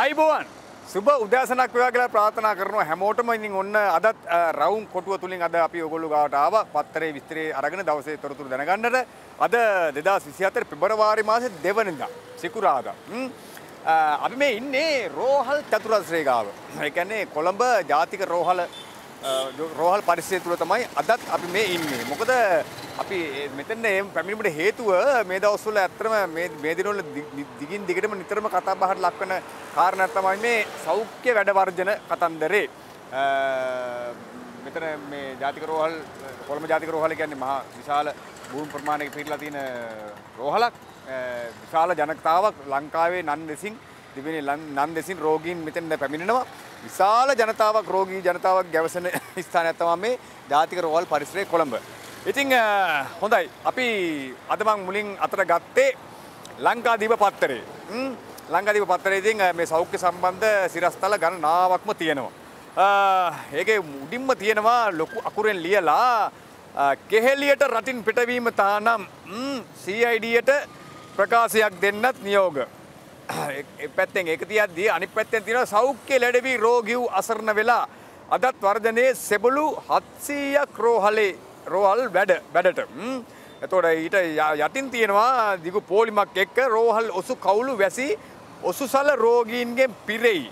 අයිබෝවන් සුබ උදෑසනක් වේවා කියලා ප්‍රාර්ථනා කරනවා හැමෝටම ඉතින් ඔන්න අදත් රවුම් කොටුව තුලින් අද අපි ඔයගොල්ලෝ ගාවට ආවා පත්තරේ විස්තරේ අරගෙන දවසේ තොරතුරු දැනගන්නට අද 2024 පෙබරවාරි මාසේ දෙවනිදා සිකුරාදා අපි මේ ඉන්නේ රෝහල් චතුරස්‍රේ ගාව. ඒ කියන්නේ කොළඹ ජාතික රෝහල රෝහල් පරිසය තුළ තමයි අදත් අපි මේ ඉන්නේ. මොකද අපි මෙතන පැමිණීමට හේතුව මේ දවස්වල ඇත්තම මේ දිනවල දිගින් දිගටම නිතරම කතා බහට ලක්වන කාරණයක් තමයි මේ සෞඛ්‍ය වැඩ වර්ජන කතන්දරේ. මෙතන මේ ජාතික රෝහල් කොළඹ ජාතික රෝහල කියන්නේ මහා විශාල භූමි ප්‍රමාණයක පිටලා තියෙන රෝහලක්. විශාල ජනතාවක් ලංකාවේ නන් ලෙසින් දෙවෙනි නම් දෙසින් රෝගීන් මෙතන පැමිණෙනවා. විශාල ජනතාවක් රෝගී ජනතාවක් ගැවසෙන ස්ථානයක් තමයි මේ ජාතික රෝහල් පරිසරය කොළඹ. ඉතින් හොඳයි. අපි අද මං මුලින් අතට ගත්තේ ලංකාදීප පත්තරේ. ලංකාදීප පත්තරේ ඉතින් මේ සෞඛ්‍ය සම්බන්ධ සිරස්තල ගණනාවක්ම තියෙනවා. ඒකේ උඩින්ම තියෙනවා ලොකු අකුරෙන් ලියලා කෙහෙලියට රටින් පිටවීම තානම් CIDට ප්‍රකාශයක් දෙන්නත් නියෝග. පැත්තෙන් එක තියද්දී අනි පැත්තෙන් තියෙන සෞඛ්‍ය ලැඩවී රෝගිව් අසරණ වෙලා අදත් වර්ධනයේ සෙබළු හත්සීයක් රෝහලේ රෝහල් වැඩ වැඩට එතෝට ඊට යටින් තියෙනවා දිගු පෝලිමක් එක්ක රෝහල් ඔසු කවුලු වැසි ඔසුසල රෝගීන්ගෙන් පිරෙයි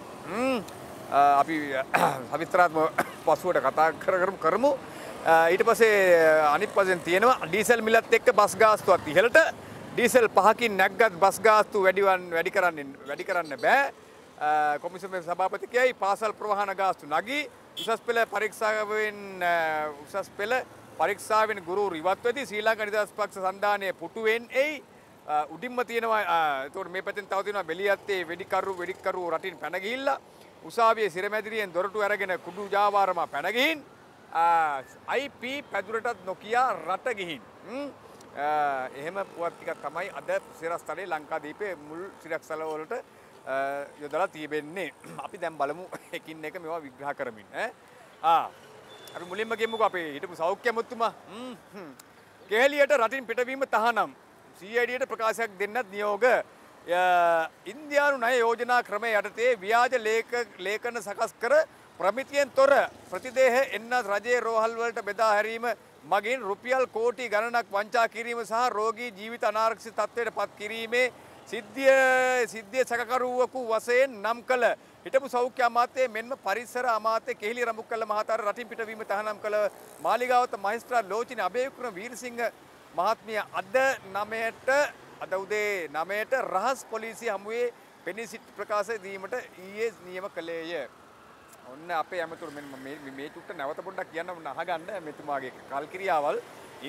අපි සවිස්තරාත්ම පසුවට කතා කරකරම් කරමු ඊට පසේ අනිත් පසෙන් තියෙනවා ඩීසල් මිලත් එක්ක බස් ගාස්තුවක් ඉහලට ඩීසල් පහකින් නැග්ගත් බස් ගාස්තු වැඩිවන් වැඩි කරන්න වැඩි කරන්න බෑ කොමිසම සභාපතිකයයි පාසල් ප්‍රවාහන ගාස්තු නගී උසස් පෙළ පරීක්ෂාවෙන් උසස් පෙළ පරීක්ෂාවෙන් ගුරු රිවත් වෙති ශ්‍රී ලංකා නිදහස් පක්ෂ සන්ධානය පුටුවෙන් එයි උඩින්ම තියෙනවා එතකොට මේ පැත්තෙන් තව තියෙනවා බෙලියත්තේ වෙඩිකරු වෙඩිකරු රටින් පැන ගිහිල්ලා උසාවියේ සිරමැදිරියෙන් දොරටු අරගෙන කුඩු ජාවාරම පැන ගිහින් IP පැදුරටත් නොකිය රට ගිහින් එහෙම පුවත් ටිකක් තමයි අද සිරස්තලේ ලංකාදීපේ මුල් සිරක්සල වලට යොදලා තියබෙන්නේ. අපි දැන් බලමු එකින් එක මේවා විග්‍රහ කරමින් ඈ. ආ. අපි මුලින්ම ගෙමුකෝ අපේ හිටපු සෞඛ්‍ය මුතුමා. හ්ම්. කෙහෙලියට රටින් පිටවීම තහනම්. CIDට ප්‍රකාශයක් දෙන්නත් නියෝග. ඉන්දියානු ණය යෝජනා ක්‍රමය යටතේ ව්‍යාජ ලේඛ ලේඛන සකස් කර ප්‍රමිතියෙන් තොර ප්‍රතිදේහ එන්න රජයේ රෝහල් වලට බෙදා හැරීම මගින් රුපියල් කෝටි ගණනක් වංචා කිරීම සහ රෝගී ජීවිත අනාරක්ෂිත තත්ත්වයට පත් කිරීමේ සිද්ධිය සිද්ධිය සැකකරුවකු වශයෙන් නම් කළ හිටපු සෞඛ්‍ය අමාත්‍යය මෙන්ම පරිසර අමාත්‍ය කෙහිලි රඹුක් කළ මහතාට රටින් පිටවීම තහනම් කළ මාලිගාවත මහේස්ත්‍රාත් ලෝචින අබේවික්‍රම වීරසිංහ මහත්මිය අද 9ට අද උදේ 9ට රහස් පොලිසිය හමුවේ පෙනී සිට ප්‍රකාශය දීමට ඊයේ නියම කළේය. ඔන්න අපේ ඇමතුරු මේ චුට්ට නැවත පොඩ්ඩක් කියන්න ඔන්න අහගන්න මෙතුමාගේ කල්කිරියාවල්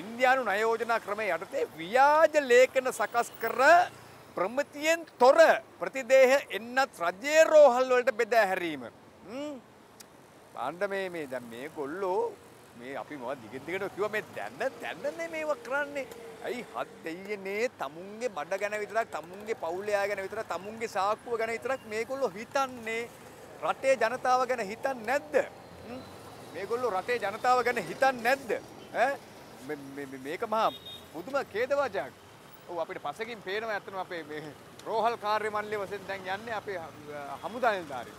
ඉන්දියානු නයෝජනා ක්‍රමය යටතේ ව්‍යාජ ලේඛන සකස් කර ප්‍රමතියෙන් තොර ප්‍රතිදේහ එන්නත් රජයේ රෝහල් වලට බෙදා හැරීම. බාණ්ඩ මේ මේ දැන් මේ ගොල්ලෝ මේ අපි මොකද දිගින් දිගට කිව්වා මේ දැන්න දැන්නනේ මේවා කරන්නේ. ඇයි හත් දෙයියනේ තමුන්ගේ බඩ ගැන විතරක් තමුන්ගේ පවුලයා ගැන විතරක් තමුන්ගේ සාක්කුව ගැන විතරක් මේගොල්ලෝ හිතන්නේ. රටේ ජනතාව ගැන හිතන්නේ නැද්ද? මේගොල්ලෝ රටේ ජනතාව ගැන හිතන්නේ නැද්ද? ඈ මේක මහා පුදුම ඛේදවාචයක්. ඔව් අපිට පසකින් පේනවා ඇත්තම අපේ මේ රෝහල් කාර්ය මණ්ඩලය වශයෙන් දැන් යන්නේ අපේ හමුදා නිලධාරීන්.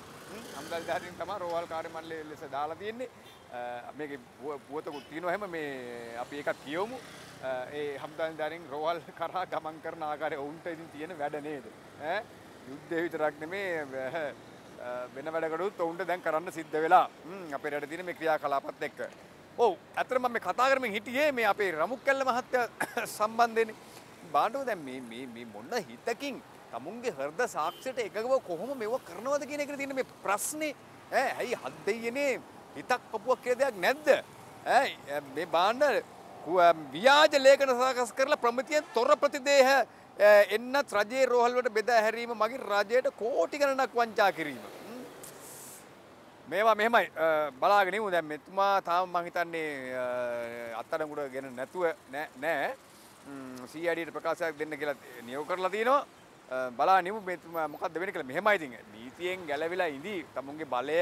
හමුදා නිලධාරීන් තමයි රෝහල් කාර්ය මණ්ඩලය ලෙස දාලා තියෙන්නේ. මේකේ පුවතකුත් තියෙනවා හැම මේ අපි ඒකත් කියවමු. ඒ හමුදා නිලධාරීන් රෝහල් කරා ගමන් කරන ආකාරය වුන්ට ඉතින් තියෙන වැඩ නේද? ඈ යුද්ධය විතරක් නෙමේ වෙන වැඩකටුත් ඔවුන්ට දැන් කරන්න සිද්ධ වෙලා අපේ රට තියෙන මේ ක්‍රියා කලාපත් එක්ක. ඔව් ඇත්තටම මම මේ කතා කරමින් හිටියේ මේ අපේ රමුක් කැල්ල මහත්තයා සම්බන්ධයෙන් බාණ්ඩව දැන් මේ මේ මේ මොන හිතකින් තමුන්ගේ හෘද සාක්ෂියට එකගව කොහොම මේව කරනවද කියන එකට තියෙන මේ ප්‍රශ්නේ ඈ ඇයි හත් දෙයියනේ හිතක් පපුවක් කියලා දෙයක් නැද්ද? ඈ මේ බාණ්ඩ ව්‍යාජ ලේඛන සාකස් කරලා ප්‍රමිතියෙන් තොර ප්‍රතිදේහ එන්නත් රජයේ රෝහල්වට බෙදා හැරීම මගින් රජයට කෝටි ගණනක් වංචා කිරීම. මේවා මෙහෙමයි බලාගෙන ඉමු දැන් මෙතුමා තාම මං හිතන්නේ අත්අඩංගුවට ගෙන නැතුව නෑ නෑ සීඇඩියට ප්‍රකාශයක් දෙන්න කියලා නියෝග කරලා තියෙනවා බලා නිමු මෙතුමා මොකක්ද වෙන්නේ කියලා මෙහෙමයි ඉතින් නීතියෙන් ගැලවිලා ඉඳී තමුන්ගේ බලය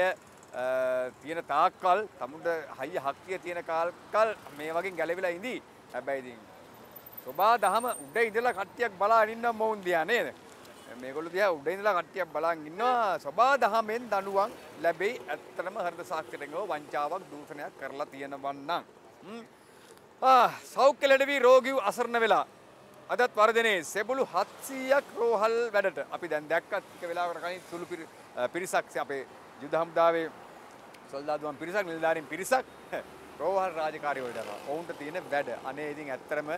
තියෙන තාක්කල් තමුන්ට හයිය හක්තිය තියෙන කාල්කල් මේ වගේ ගැලවිලා ඉඳී හැබැයි ඉතින් සොබා දහම උඩ ඉඳලා කට්ටියක් බලාගෙන ඉන්නම් මොවුන් දිහා නේද? මේගොල්ලෝ දිහා උඩ ඉඳලා කට්ටියක් බලාගෙන ඉන්නවා. සොබා දහමෙන් දඬුවම් ලැබෙයි. ඇත්තටම හෘද සාක්ෂියෙන් වංචාවක් දූෂණයක් කරලා තියෙනවන් නම්. ආ සෞඛ්‍ය ලැබී රෝගියු අසරණ වෙලා අදත් වර්ධනයේ සෙබළු 700ක් රෝහල් වැඩට අපි දැන් දැක්කත් එක වෙලාවකට කලින් සුළු පිරිසක් අපේ යුද හමුදාවේ සොල්දාදුවන් පිරිසක් නිලධාරීන් පිරිසක් රෝහල් රාජකාරී වලට යනවා. ඔවුන්ට තියෙන වැඩ අනේ ඉතින් ඇත්තරම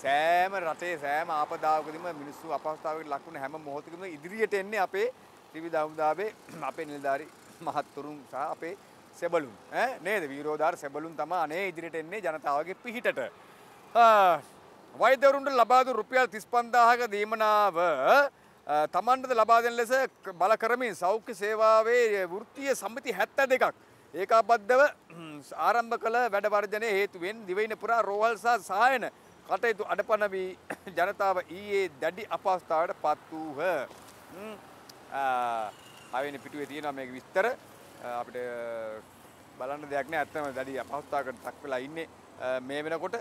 සෑම රටේ සෑම ආපදාවකදීම මිනිස්සු අපහසුතාවයකට ලක් වුණ හැම මොහොතකම ඉදිරියට එන්නේ අපේ ත්‍රිවිධ හමුදාවේ අපේ නිලධාරි මහත්තුරුන් සහ අපේ සෙබලුන් ඈ නේද විරෝධාර සෙබලුන් තමයි අනේ ඉදිරියට එන්නේ ජනතාවගේ පිහිටට වෛද්‍යවරුන්ට ලබා දුන් රුපියල් 35000ක දීමනාව තමන්ටද ලබා දෙන ලෙස බල කරමින් සෞඛ්‍ය සේවාවේ වෘත්තීය සමිති 72ක් ඒකාබද්ධව ආරම්භ කළ වැඩ වර්ධනයේ හේතුවෙන් දිවයින පුරා රෝහල් සහ සහායන කටයුතු අඩපණ වී ජනතාව ඊයේ දැඩි අපහසුතාවයට පත් වූහ. ආවෙන පිටුවේ තියෙනවා මේක විස්තර අපිට බලන්න දෙයක් නෑ ඇත්තම දැඩි අපහසුතාවකට තක් වෙලා ඉන්නේ මේ වෙනකොට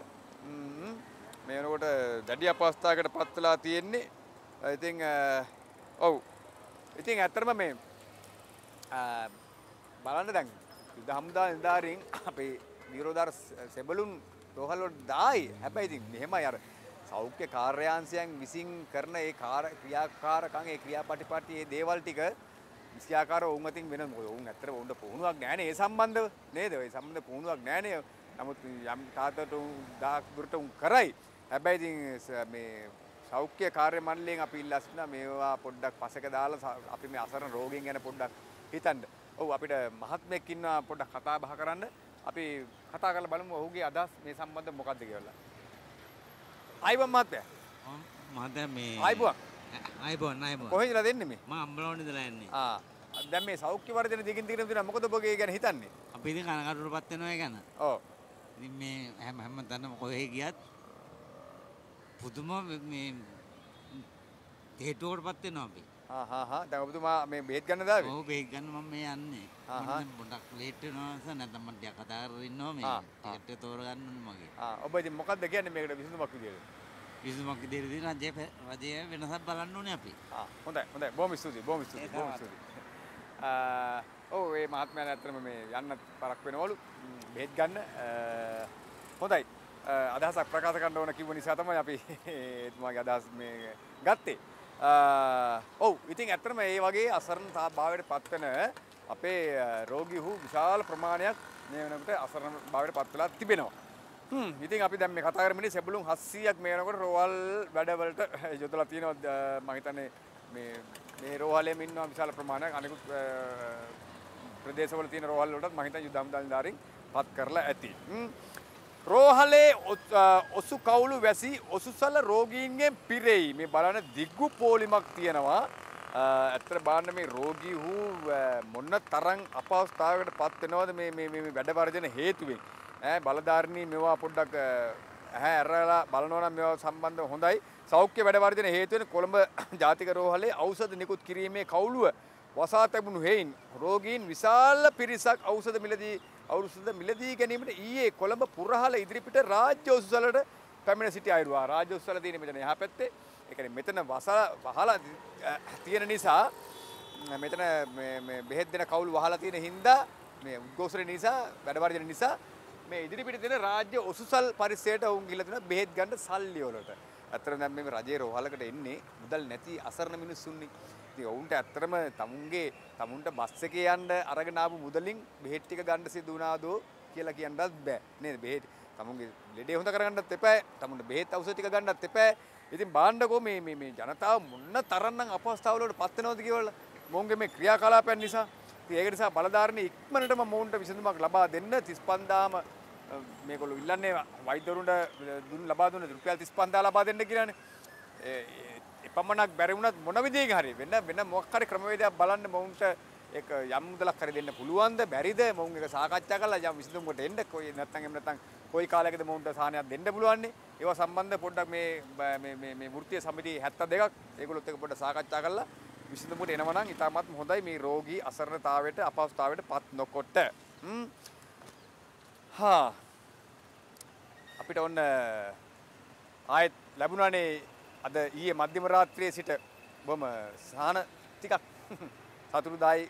මේ වෙනකොට දැඩි අපහසුතාවකට පත් වෙලා තියෙන්නේ. ඉතින් ඔව්. ඉතින් ඇත්තටම මේ බලන්න දැන් යුද හමුදා නිලධාරීන් අපේ නිරෝධාර සෙබළුන් රෝහල්ලොට දායි හැබැයිති මෙහෙම අර සෞඛ්‍ය කාර්යාන්සයන් විසින් කරන ඒ කාර ක්‍රියාකාරකං ඒ ක්‍රියාපටිපටි ඒ දේවල් ටික විසියාකාර ඔවුන් අතින් වෙන ඔවුන් ඇත්තට ඔවුන්ට පුහුණුවක් නැහැ ඒ සම්බන්ධව නේද ඒ සම්බන්ධ පුහුණුවක් නැහැ නමුත් යම් තාතට උන් දාක් දුරට උන් කරයි හැබැයි ඉතින් මේ සෞඛ්‍ය කාර්ය මණ්ඩලයෙන් අපි ඉල්ලා සිටිනවා මේවා පොඩ්ඩක් පසෙක දාලා අපි මේ අසරණ රෝගීන් ගැන පොඩ්ඩක් හිතන්න. ඔව් අපිට මහත්මයෙක් ඉන්නවා පොඩ්ඩක් කතා බහ කරන්න. අපි කතා කරලා බලමු ඔහුගේ අදහස් මේ සම්බන්ධ මොකක්ද කියලා. අයිබන් මහත්තයා. මහත්තයා මේ අයිබුවන්. අයිබුවන් අයිබුවන්. කොහෙන්ද දෙන්නේ මේ? මම අම්බලවන්නේ ඉඳලා යන්නේ. ආ. දැන් මේ සෞඛ්‍ය වර්ධන දිගින් දිගටම දෙනවා. මොකද ඔබ ඒ ගැන හිතන්නේ? අපි ඉතින් කනකටුරපත් වෙනවා ඒ ගැන. ඔව්. ඉතින් මේ හැම හැම තැනම කොහේ ගියත් පුදුම මේ තේටුවකටපත් වෙනවා අපි. දැන් ඔබතුමා මේ බෙහෙත් ගන්න දාවේ? ඔව් බෙහෙත් ගන්න මම මේ යන්නේ. මම පොඩක් ලේට් වෙනවා සර් නැත්නම් මම ටිකක් කතා කරගෙන ඉන්නවා මේ ටිකට් එක තෝරගන්න ඕනේ මගේ. ආ ඔබ ඉතින් මොකද්ද කියන්නේ මේකට විසඳුමක් විදියට? විසඳුමක් විදියට දෙන රජයේ රජයේ වෙනසක් බලන්න ඕනේ අපි. ආ හොඳයි හොඳයි බොහොම ස්තුතියි බොහොම ස්තුතියි බොහොම ස්තුතියි. ආ ඔව් ඒ මහත්මයාලා ඇත්තටම මේ යන්න පරක් වෙනවලු බෙහෙත් ගන්න හොඳයි අදහසක් ප්‍රකාශ කරන්න ඕන කිව්ව නිසා තමයි අපි එතුමාගේ අදහස් මේ ගත්තේ ඔව් ඉතින් ඇත්තටම ඒ වගේ අසරණ භාවයට පත්වන අපේ රෝගීහු විශාල ප්‍රමාණයක් මේ වෙනකොට අසරණ භාවයට පත් වෙලා තිබෙනවා. හ්ම් ඉතින් අපි දැන් මේ කතා කරන්නේ සෙබළුන් 700ක් මේ වෙනකොට රෝහල් වැඩවලට යොදලා තියෙනවා මම හිතන්නේ මේ මේ රෝහලෙම ඉන්නවා විශාල ප්‍රමාණයක් අනෙකුත් ප්‍රදේශවල තියෙන රෝහල් වලටත් මම හිතන්නේ යුද හමුදාන්දාරින් පත් කරලා ඇති. හ්ම් රෝහලේ ඔසු කවුලු වැසි ඔසුසල රෝගීන්ගෙන් පිරෙයි මේ බලන දිග්ගු පෝලිමක් තියෙනවා ඇත්තට බාන්න මේ රෝගී හූ මොන්න තරම් අපවස්ථාවකට පත්වෙනවද මේ වැඩවර්ජන හේතුවෙන් ඇ බලධාරණී මෙවා පොඩ්ඩක් ඇහැ ඇරලා බලනවනම් මෙවා සම්බන්ධ හොඳයි සෞඛ්‍ය වැඩවර්ජන හේතුවෙන් කොළඹ ජාතික රෝහලේ ඖෂධ නිකුත් කිරීමේ කවුළුව වසා තැබුණු හෙයින් රෝගීන් විශාල පිරිසක් ඖෂධ මිලදී අවුරුසුද මිලදී ගැනීමට ඊයේ කොළඹ පුරහල ඉදිරිපිට රාජ්‍ය උසුසලට පැමිණ සිටි අයුරුවා රාජ්‍ය උසුසල තියෙන මෙතන එහා පැත්තේ ඒ කියන්නේ මෙතන වසල වහලා තියෙන නිසා මෙතන මේ මේ බෙහෙත් දෙන කවුළු වහලා තියෙන හින්දා මේ උද්ඝෝෂණ නිසා වැඩ වර්ජන නිසා මේ ඉදිරිපිට තියෙන රාජ්‍ය උසුසල් පරිසරයට වුන් ගිහලා තියෙන බෙහෙත් ගන්න සල්ලි වලට අතර දැන් මේ රජයේ රෝහලකට එන්නේ මුදල් නැති අසරණ මිනිස්සුන්නේ ඉතින් ඔවුන්ට ඇත්තටම තමුන්ගේ තමුන්ට බස් එකේ යන්න අරගෙන ආපු මුදලින් බෙහෙත් ටික ගන්න සිදු වුණාදෝ කියලා කියන්නත් බෑ නේද බෙහෙත් තමුන්ගේ ලෙඩේ හොඳ කරගන්නත් එපෑ තමුන්ට බෙහෙත් අවශ්‍ය ටික ගන්නත් එපෑ ඉතින් බාණ්ඩකෝ මේ මේ මේ ජනතාව මොන්න තරම්නම් අපහසුතාවලට පත් වෙනවද කියලා මොන්ගේ මේ ක්‍රියාකලාපයන් නිසා ඉතින් ඒක නිසා බලධාරීන් ඉක්මනටම මොවුන්ට විසඳුමක් ලබා දෙන්න 35000ම මේගොල්ලෝ ඉල්ලන්නේ වෛද්‍යවරුන්ට දුන් ලබා දුන්න රුපියල් 35000 ලබා දෙන්න කියලානේ එපමණක් බැරි වුණත් මොන විදිහකින් හරි වෙන වෙන මොකක් හරි ක්‍රමවේදයක් බලන්න මොවුන්ට ඒක යම් මුදලක් හරි දෙන්න පුළුවන්ද බැරිද මොවුන් එක සාකච්ඡා කරලා යම් විසඳුමකට එන්න කොයි නැත්නම් එහෙම නැත්නම් කොයි කාලයකද මොවුන්ට සාහනයක් දෙන්න පුළුවන්නේ ඒවා සම්බන්ධ පොඩ්ඩක් මේ මේ මේ මේ වෘත්තීය සමිති 72ක් ඒගොල්ලොත් එක්ක පොඩ්ඩක් සාකච්ඡා කරලා විසඳුමකට එනවා නම් ඉතාමත් හොඳයි මේ රෝගී අසරණතාවයට අපහසුතාවයට පත් නොකොට හා අපිට ඔන්න ආයෙත් ලැබුණානේ අද ඊයේ මධ්‍යම රාත්‍රියේ සිට බොහොම සහන ටිකක් සතුටුදායි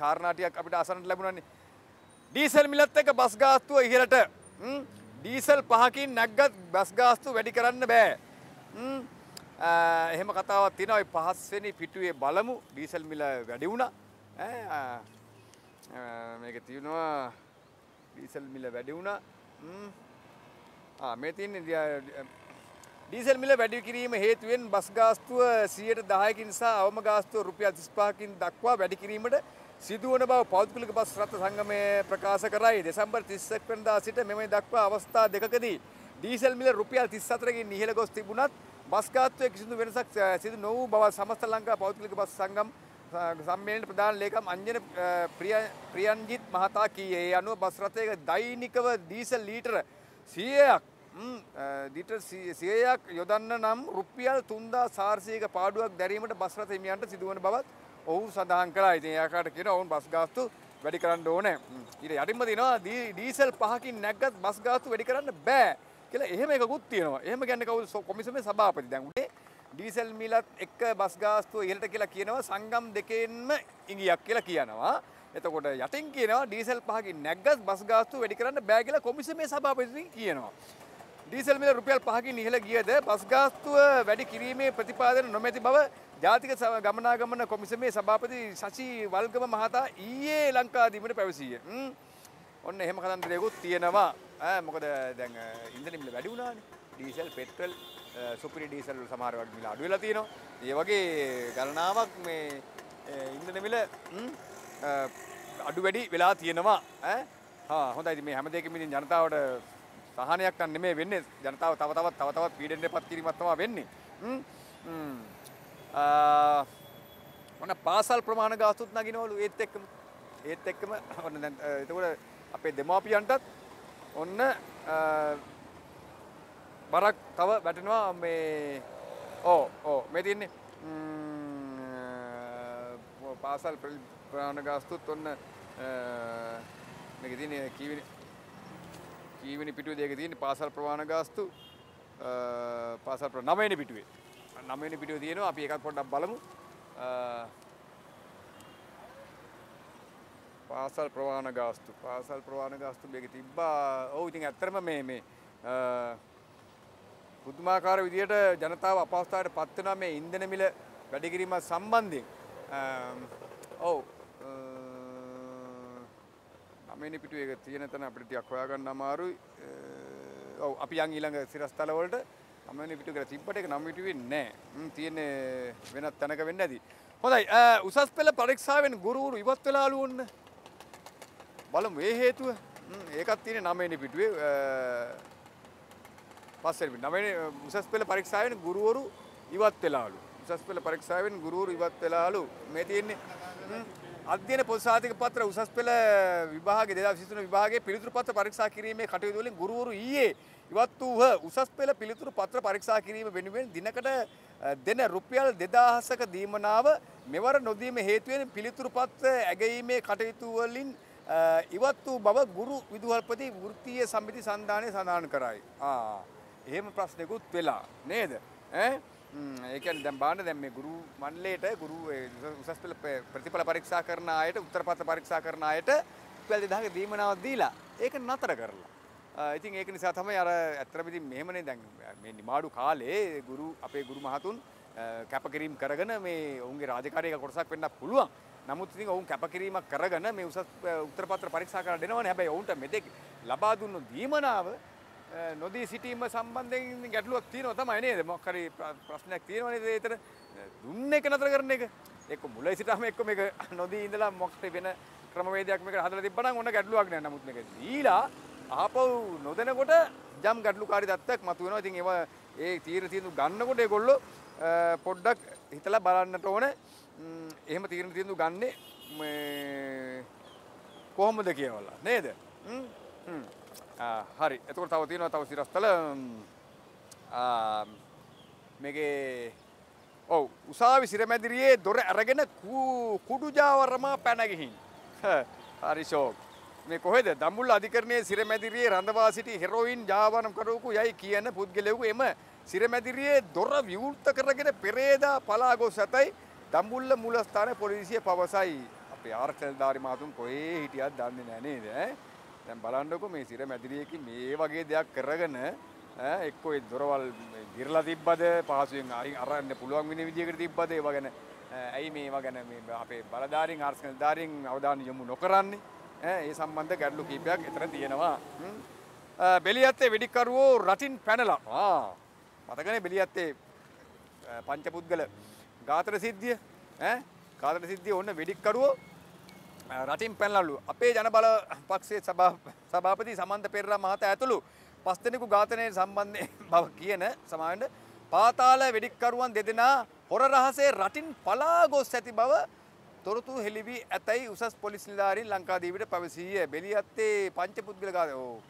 කාරණා ටිකක් අපිට අසන්නට ලැබුණානේ. ඩීසල් මිලත් එක්ක බස් ගාස්තුව ඉහළට. ඩීසල් පහකින් නැග්ගත් බස් ගාස්තුව වැඩි කරන්න බෑ. එහෙම කතාවක් තියෙනවා. ওই පහස්වෙනි පිටුවේ බලමු ඩීසල් මිල වැඩි වුණා. මේක තියෙනවා ඩීසල් මිල වැඩි වුණා. ආ මේ තියන්නේ ඩීසල් මිල වැඩි කිරීම හේතුවෙන් බස් ගාස්තුව 110කින් සහ අවම ගාස්තුව රුපියල් 35කින් දක්වා වැඩි කිරීමට සිදුවන බව පෞද්ගලික බස් රථ සංගමය ප්‍රකාශ කරයි. දෙසැම්බර් 31 වෙනිදා සිට මෙම දක්වා අවස්ථා දෙකකදී ඩීසල් මිල රුපියල් 34කින් ඉහළ ගොස් තිබුණත් බස් ගාස්තුවේ කිසිදු වෙනසක් සිදු නොවූ බව සමස්ත ලංකා පෞද්ගලික බස් සංගම් සම්මේලන ප්‍රධාන ලේකම් අංජන ප්‍රියන්ජිත් මහතා කීයේ. ඒ අනුව බස් රථයක දෛනිකව ඩීසල් ලීටර 100ක් දිට සියයක් යොදන්න නම් රුපියල් තුන්දා සාර්සයක පාඩුවක් දැරීමට බස්රත හිමියන්ට සිදුවන බවත් ඔහු සඳහන් කලා ඉතින් ඒකාට කියෙන ඔවුන් බස්ගාස්තු වැඩි කරන්න ඕනෑ ඉට යටිම දෙනවා ඩීසල් පහකින් නැක්ගත් බස්ගාස්තු වැඩි කරන්න බෑ කියලා එහෙම එකකුත් තියෙනවා එහම ගැන්න කවු කොමිසම සභාපති දැන්ුටේ ඩීසල් මිලත් එක්ක බස්ගාස්තුව ඉහලට කියලා කියනවා සංගම් දෙකෙන්ම ඉඟියක් කියලා කියනවා එතකොට යටින් කියනවා ඩීසල් පහකින් නැක්ගත් බස්ගාස්තු වැඩි කරන්න බෑ කියලා කොමිසමේ සභාපතින් කියනවා ඩීසල් මිල රුපියල් පහකින් ඉහළ ගියද බස් ගාස්තුව වැඩි කිරීමේ ප්‍රතිපාදන නොමැති බව ජාතික ගමනාගමන කොමිසමේ සභාපති ශශී වල්ගම මහතා ඊයේ ලංකාදීමට පැවසීය. ඔන්න එහෙම කතන්දරයකුත් තියෙනවා. මොකද දැන් ඉන්ධන මිල වැඩි වුණානේ. ඩීසල්, පෙට්‍රල්, සුපිරි ඩීසල් සමහර වගේ මිල අඩු වෙලා තියෙනවා. ඒ වගේ ගණනාවක් මේ ඉන්ධන මිල අඩු වැඩි වෙලා තියෙනවා. ඈ හා හොඳයි මේ හැම දෙයකම ඉතින් ජනතාවට සහනයක් නම් නෙමෙයි වෙන්නේ ජනතාව තව තවත් තව තවත් පීඩනයටපත් කිරීමක් තමයි වෙන්නේ ඔන්න පාසල් ප්‍රමාණ ගාස්තුත් නගිනවලු ඒත් එක්කම ඒත් එක්කම ඔන්න දැන් එතකොට අපේ දෙමාපියන්ටත් ඔන්න බරක් තව වැටෙනවා මේ ඕ ඕ මේ තින්නේ පාසල් ප්‍රාණ ගාස්තුත් ඔන්න මේක තින්නේ කීවෙනි කීවෙනි පිටුවේද ඒක තියෙන්නේ පාසල් ප්‍රමාණ ගාස්තු පාසල් නවවෙනි පිටුවේ. නවවෙනි පිටුවේ තියෙනවා අපි එකක් පොඩ්ඩක් බලමු. පාසල් ප්‍රවාණ ගාස්තු පාසල් ප්‍රවාණ ගාස්තු මේක තිබ්බා. ඔව් ඉතින් ඇත්තටම මේ මේ පුදුමාකාර විදියට ජනතාව අපහසුතාවයට පත් වෙනවා මේ ඉන්ධන මිල වැඩිකිරීම සම්බන්ධයෙන්. ඔව් මෙනි පිටු එක තියෙන තැන අපිට ටිකක් හොයාගන්න අමාරුයි. ඔව් අපි යන් ඊළඟ සිරස්තල වලට අමෙනි පිටු කියලා තිබ්බට ඒක නම් හිටුවේ නැහැ. ම් තියෙන්නේ වෙනත් තැනක වෙන්න ඇති. හොඳයි උසස් පෙළ පරීක්ෂාවෙන් ගුරුවරු ඉවත් වෙලාලු ඔන්න. බලමු ඒ හේතුව. ඒකත් තියෙන්නේ නවවෙනි පිටුවේ පස්වෙනි නවවෙනි උසස් පෙළ පරීක්ෂාවෙන් ගුරුවරු ඉවත් වෙලාලු. උසස් පෙළ පරීක්ෂාවෙන් ගුරුවරු ඉවත් වෙලාලු. මේ තියෙන්නේ අධ්‍යන පොසාතික පත්‍ර උසස් පෙළ විභාග දෙදා විසිතුන විභාගේ පිළිතුරු පත්‍ර පරීක්ෂා කිරීමේ කටයුතු වලින් ගුරුවරු ඊයේ ඉවත් වූහ උසස් පෙළ පිළිතුරු පත්‍ර පරීක්ෂා කිරීම වෙනුවෙන් දිනකට දෙන රුපියල් 2000ක දීමනාව මෙවර නොදීම හේතුවෙන් පිළිතුරු පත්‍ර ඇගීමේ කටයුතු වලින් ඉවත් වූ බව ගුරු විදුහල්පති වෘත්තීය සමිති සන්ධානය සඳහන් කරයි. ආ. එහෙම ප්‍රශ්නෙකුත් වෙලා නේද? ඈ ඒකන් දැම් බාන දැම් මේ ගුරු මන්ලේට ගුරු උසස් පෙළ ප්‍රතිඵල පරීක්ෂා කරන අයට උත්තරපත්‍ර පරීක්ෂා කරන අයට රුපියල් 2000ක දීමනාවක් දීලා ඒක නතර කරලා. ඉතින් ඒක නිසා තමයි අර ඇත්තටම ඉතින් මෙහෙමනේ දැන් මේ නිමාඩු කාලේ ගුරු අපේ ගුරු මහතුන් කැපකිරීම කරගෙන මේ ඔවුන්ගේ රාජකාරියක කොටසක් වෙන්න පුළුවන්. නමුත් ඉතින් ඔවුන් කැපකිරීමක් කරගෙන මේ උසස් උත්තරපත්‍ර පරීක්ෂා කරලා දෙනවනේ. හැබැයි ඔවුන්ට මෙතෙක් ලබා දුන්නු දීමනාව නොදී සිටීම සම්බන්ධයෙන් ගැටලුවක් තියෙනවා තමයි නේද මොකක් හරි ප්‍රශ්නයක් තියෙනවා නේද ඒතර දුන්න එක නතර කරන එක එක්ක මුලයි සිටාම එක්ක මේක නොදී ඉඳලා මොකක් හරි වෙන ක්‍රමවේදයක් මේකට හදලා තිබ්බනම් ඔන්න ගැටලුවක් නෑ නමුත් මේක දීලා ආපහු නොදෙනකොට ජම් ගැටලුකාරී තත්ත්වයක් මතුවෙනවා ඉතින් ඒවා ඒ තීර තීන්දුව ගන්නකොට ඒගොල්ලෝ පොඩ්ඩක් හිතලා බලන්නට ඕන එහෙම තීරණ තීන්දුව ගන්නේ කොහොමද කියවලා නේද හ්ම් හ්ම් හරි එතකොට තව තියෙනවා තව සිරස්තල මේකේ ඔව් උසාවි සිරමැදිරියේ දොර අරගෙන කුඩු ජාවරමා පැන ගිහින් හරි ෂෝක් මේ කොහෙද දඹුල්ල අධිකරණයේ සිරමැදිරියේ රඳවා සිටි හෙරොයින් ජාවනම් කරවකු යයි කියන පුද්ගලයෙකු එම සිරමැදිරියේ දොර විවෘත කරගෙන පෙරේදා පලා ගොස් ඇතයි දඹුල්ල මූලස්ථානයේ පොලිසිය පවසයි අපේ ආරක්ෂක ධාරි මහතුන් කොහේ හිටියත් දන්නේ නැහැ නේද දැන් බලන්නකො මේ සිර මැදිරියකින් මේ වගේ දෙයක් කරගෙන එක්කෝ ඒ දොරවල් ගිරලා තිබ්බද පහසුවෙන් අරන්න පුළුවන් වෙන විදිහකට තිබ්බද ඒව ගැන ඇයි මේවා ගැන මේ අපේ බලධාරීන් ආර්ථික නිලධාරීන් අවධානය යොමු නොකරන්නේ ඒ සම්බන්ධ ගැටලු කීපයක් එතන තියෙනවා. බෙලියත්තේ වෙඩිකරුවෝ රටින් පැනලා. ආ මතකනේ බෙලියත්තේ පංචපුද්ගල ඝාතන සිද්ධිය ඈ ඝාතන සිද්ධිය ඔන්න වෙඩිකරුවෝ රටින් පැනලලු අපේ ජනබල පක්ෂයේ සභාපති සමන්ත පෙරරා මහතා ඇතුළු පස් දෙනෙකු ඝාතනයේ සම්බන්ධයෙන් බව කියන සමාවෙන්ට පාතාල වෙඩික්කරුවන් දෙදෙනා හොර රහසේ රටින් පලා ගොස් ඇති බව තොරතුරු හෙළිවී ඇතැයි උසස් පොලිස් නිලධාරීන් ලංකාදීපිට පැවසීය. බෙලියත්තේ පංචපුද්ගල ගාත ඕ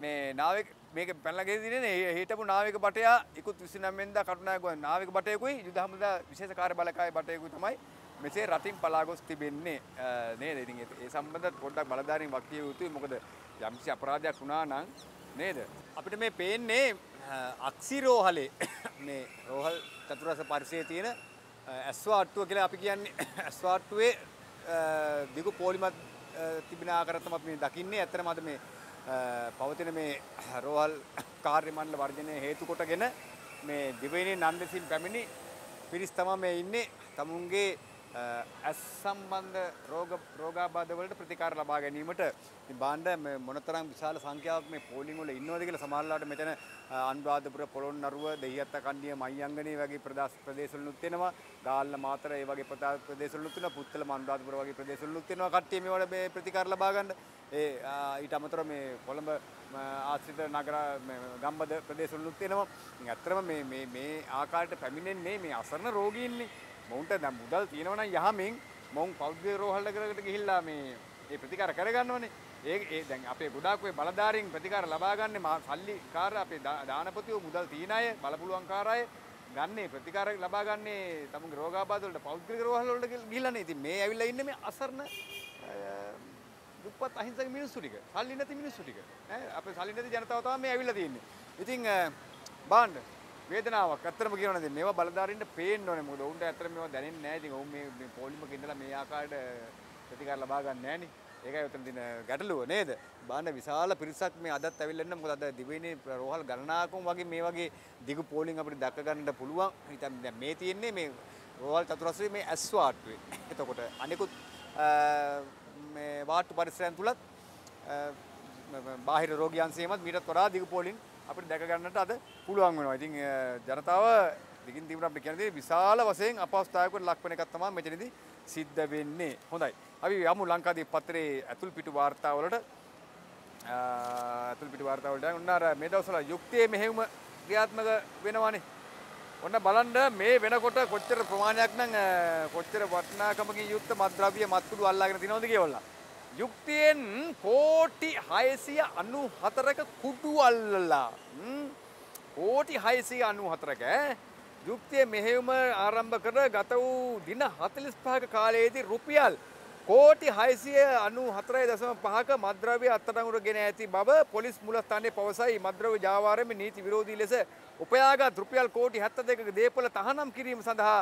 මේ නාවික මේක පැනලගෙන දිනේ හිටපු නාවික බටයා ඉකුත් 29 වෙනිදා කටුනායක නාවික බටයෙකුයි යුද හමුදා විශේෂ කාර්ය බලකායේ බටයෙකුයි තමයි මෙසේ රටින් පලාගොස් තිබෙන්නේ නේද ඉතින් ඒ සම්බන්ධ පොඩ්ඩක් බලධාරීන් වක්තිය යුතුයි මොකද යම්සි අපරාධයක් වුණා නම් නේද අපිට මේ පේන්නේ අක්සි රෝහලේ මේ රෝහල් චතුරස පරිසරයේ තියෙන ඇස්වාට්ටුව කියලා අපි කියන්නේ ඇස්වාට්ටුවේ දිගු පොලිමත් තිබෙන ආකාරය තමයි අපි දකින්නේ ඇත්තටම අද මේ පවතින මේ රෝහල් කාර්ය මණ්ඩල වර්ජනය හේතු කොටගෙන මේ දිවයිනේ නන්දසින් පැමිණි පිරිස් තමයි මේ ඉන්නේ තමුන්ගේ ඇස් සම්බන්ධ රෝග රෝගාබාධවලට ප්‍රතිකාර ලබා ගැනීමට ඉතින් බලන්න මේ මොනතරම් විශාල සංඛ්‍යාවක් මේ පෝලිං වල ඉන්නවද කියලා සමහරලාට මෙතන අනුරාධපුර පොළොන්නරුව දෙහිඅත්ත කණ්ඩිය මයිංගනේ වගේ ප්‍රදේශවලුත් වෙනවා ගාල්ල මාතර ඒ වගේ ප්‍රදේශවලුත් වෙනවා පුත්තල අනුරාධපුර වගේ ප්‍රදේශවලුත් වෙනවා කට්ටිය මේවට මේ ප්‍රතිකාර ලබා ගන්න ඒ ඊට අමතර මේ කොළඹ ආශ්‍රිත නගර ගම්බද ප්‍රදේශවලුත් වෙනවා ඉතින් ඇත්තටම මේ මේ මේ ආකාරයට පැමිණෙන්නේ මේ අසරණ රෝගීන්නේ මොවන්ට දැ මුදල් තියෙනවන යහමින් මොවන් පෞද්්‍ය රෝහල්ල කරකට ගිහිල්ලා මේ ඒ ප්‍රතිකාර කරගන්නවනේ ඒ ඒ දැන් අපේ ගොඩාක්ේ බලධාරින් ප්‍රතිකාර ලබාගන්න ම සල්ලි කාර අපේ දානපතියෝ මුදල් තියනය බලපුළුවන්කාරය ගන්නේ ප්‍රතිකාර ලබාගන්නේ තම රෝගාබාදලට පෞද්ගික රෝහල්ලට ගිලන ඉති මේ ඇවිල්ල ඉන්න මේ අසරණ දුපත් අහිංසක මිනිස්සු ටික සල්ලි නැති මිනිස්සු ටික අපේ සල්ලි නැති ජනතාව තමයි මේ ඇවිල්ලා තියෙන්නේ ඉතින් බාන්න වේදනාවක් අත්‍තරම කියවන දෙන්නේ. ඒවා බලධාරීන්ට පේන්න ඕනේ. මොකද ඔවුන්ට අත්‍තරම මේවා දැනෙන්නේ නැහැ. ඉතින් ඔවුන් මේ මේ පොලිමක ඉඳලා මේ ආකාරයට ප්‍රතිකාර ලබා ගන්න නැහනේ. ඒකයි උතන තියෙන ගැටලුව නේද? බාන්න විශාල පිරිසක් මේ අදත් ඇවිල්ලා ඉන්න. මොකද අද දිවයිනේ රෝහල් ගණනාකම් වගේ මේ වගේ දිගු පෝලිං අපිට දක්ක ගන්නට පුළුවන්. ඉතින් දැන් මේ තියෙන්නේ මේ රෝහල් චතුරස්‍රයේ මේ ඇස් වාට්ටුවේ. එතකොට අනිකුත් මේ වාට්ටු පරිසරයන් තුලත් බාහිර රෝගියන් සේමත් මීටත් වඩා දිගු පෝලිං අපිට දැක ගන්නට අද පුළුවන් වෙනවා. ඉතින් ජනතාව දිගින් දිගට අපිට කියන්නේ විශාල වශයෙන් අපහසුතාවයකට ලක් වෙන එකක් තමයි මෙතනදී සිද්ධ වෙන්නේ. හොඳයි. අපි යමු ලංකාදීප පත්‍රයේ අතුල් පිටු වාර්තාවලට අතුල් පිටු වාර්තාවලට ඔන්න අර මේ දවස්වල යුක්තියේ මෙහෙම ක්‍රියාත්මක වෙනවානේ. ඔන්න බලන්න මේ වෙනකොට කොච්චර ප්‍රමාණයක් නම් කොච්චර වටිනාකමකින් යුක්ත මත්ද්‍රව්‍ය මත්කුඩු අල්ලාගෙන තිනවද කියලා. යුක්තියෙන් කෝටි හයසිය අනු හතරක කුඩු අල්ලලා කෝටි හයසිය අනු හතරක යුක්තිය මෙහෙම ආරම්භ කර ගත වූ දින හතලිස් පහක කාලයේදී රුපියල් කෝටි හයිසිය අනු හතරයි දසම පහක මද්‍රව්‍ය අත්තටඟුට ගෙන ඇති බව පොලිස් මුලස්ථානයේ පවසයි මද්‍රව්‍ය ජාවාරම නීති විරෝධී ලෙස උපයාගත් රුපියල් කෝටි හැත්ත දෙකක දේපල තහනම් කිරීම සඳහා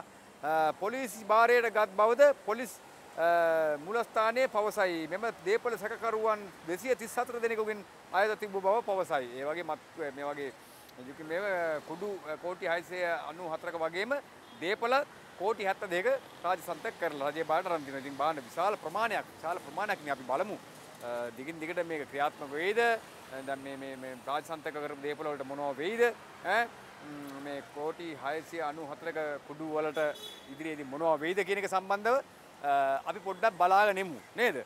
පොලිසි භාරයට ගත් බවද පොලිස් මුලස්ථානයේ පවසයි. මෙම දේපළ සැකකරුවන් 234 දෙනෙකුගෙන් අයද තිබු බව පවසයි. ඒ වගේ මත් මේ වගේ යුකි මේ කුඩු කෝටි 694ක වගේම දේපළ කෝටි 72ක රාජසන්තක කරලා රජයේ බාරට රන් දෙනවා. ඉතින් බාන්න විශාල ප්‍රමාණයක් විශාල ප්‍රමාණයක් නේ අපි බලමු. දිගින් දිගට මේක ක්‍රියාත්මක වෙයිද? දැන් මේ මේ මේ රාජසන්තක කරපු දේපළ වලට මොනව වෙයිද? ඈ මේ කෝටි 694ක කුඩු වලට ඉදිරියේදී මොනව වෙයිද කියන එක සම්බන්ධව අපි පොඩ්ඩක් බලාගෙන නෙමු නේද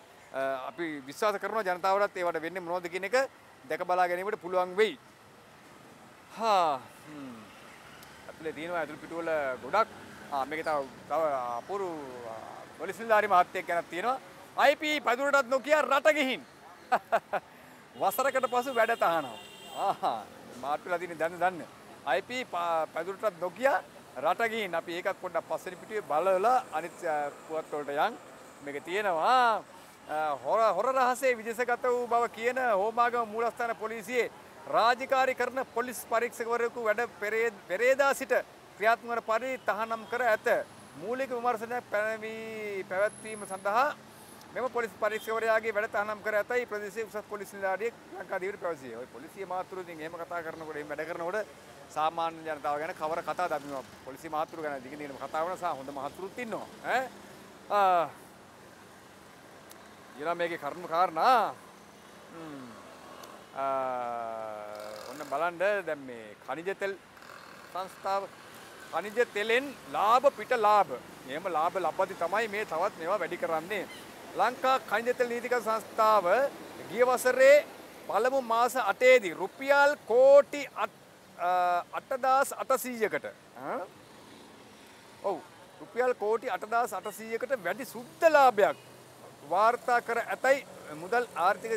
අපි විශ්වාස කරනවා ජනතාවටත් ඒවට වෙන්නේ මොනවද කියන එක දැක බලා ගැනීමට පුළුවන් වෙයි හා ඇතුලේ තියෙනවා ඇතුළු පිටුවල ගොඩක් මේක තව තව අපුරු පොලිසිල්ලාරි මහත්තයෙක් ගැනත් තියෙනවා IP පදුරටත් නොකිය රට ගිහින් වසරකට පසු වැඩ තහනම් ආහා මාට්ටුලා තියෙන දන්න දන්න IP පදුරටත් නොකිය රට ගිහින් අපි ඒකත් පොඩ්ඩක් පස්සෙන් පිටුවේ බලවලා අනිත් පුවත් වලට යන් මේක තියෙනවා හොර හොර රහසේ විදේශගත වූ බව කියන හෝමාගම මූලස්ථාන පොලිසියේ රාජකාරී කරන පොලිස් පරීක්ෂකවරයෙකු වැඩ පෙරේදා සිට ක්‍රියාත්මක වන පරිදි තහනම් කර ඇත මූලික විමර්ශනයක් පැනවී පැවැත්වීම සඳහා මෙම පොලිස් පරීක්ෂකවරයාගේ වැඩ තහනම් කර ඇතයි ප්‍රදේශයේ උසස් පොලිස් නිලධාරියෙක් ලංකාදීවට පැවසියේ. ওই පොලිසිය මාතෘකාවෙන් එහෙම කතා කරනකොට එහෙම වැඩ කරනකොට සාමාන්‍ය ජනතාව ගැන කවර කතා දමනවා පොලිසි මාතෘ ගැන දිගින් දිගටම කතා කරන සහ හොඳ මහතුරුත් ඉන්නවා ඈ ඊළඟ මේකේ කරුණු කාරණා ඔන්න බලන්න දැන් මේ කනිජ තෙල් සංස්ථාව කනිජ තෙලෙන් ලාභ පිට ලාභ එහෙම ලාභ ලබද්දි තමයි මේ තවත් මේවා වැඩි කරන්නේ ලංකා කනිජ තෙල් නීතික සංස්ථාව ගිය වසරේ පළමු මාස 8 දී රුපියල් කෝටි 8 අටදස් අටසීයකට ඔවු රුපියල් කෝටි අටදස් අටසීයකට වැඩි සුද්ධලාභයක් වාර්තා කර ඇතැයි මුදල් ආර්ථික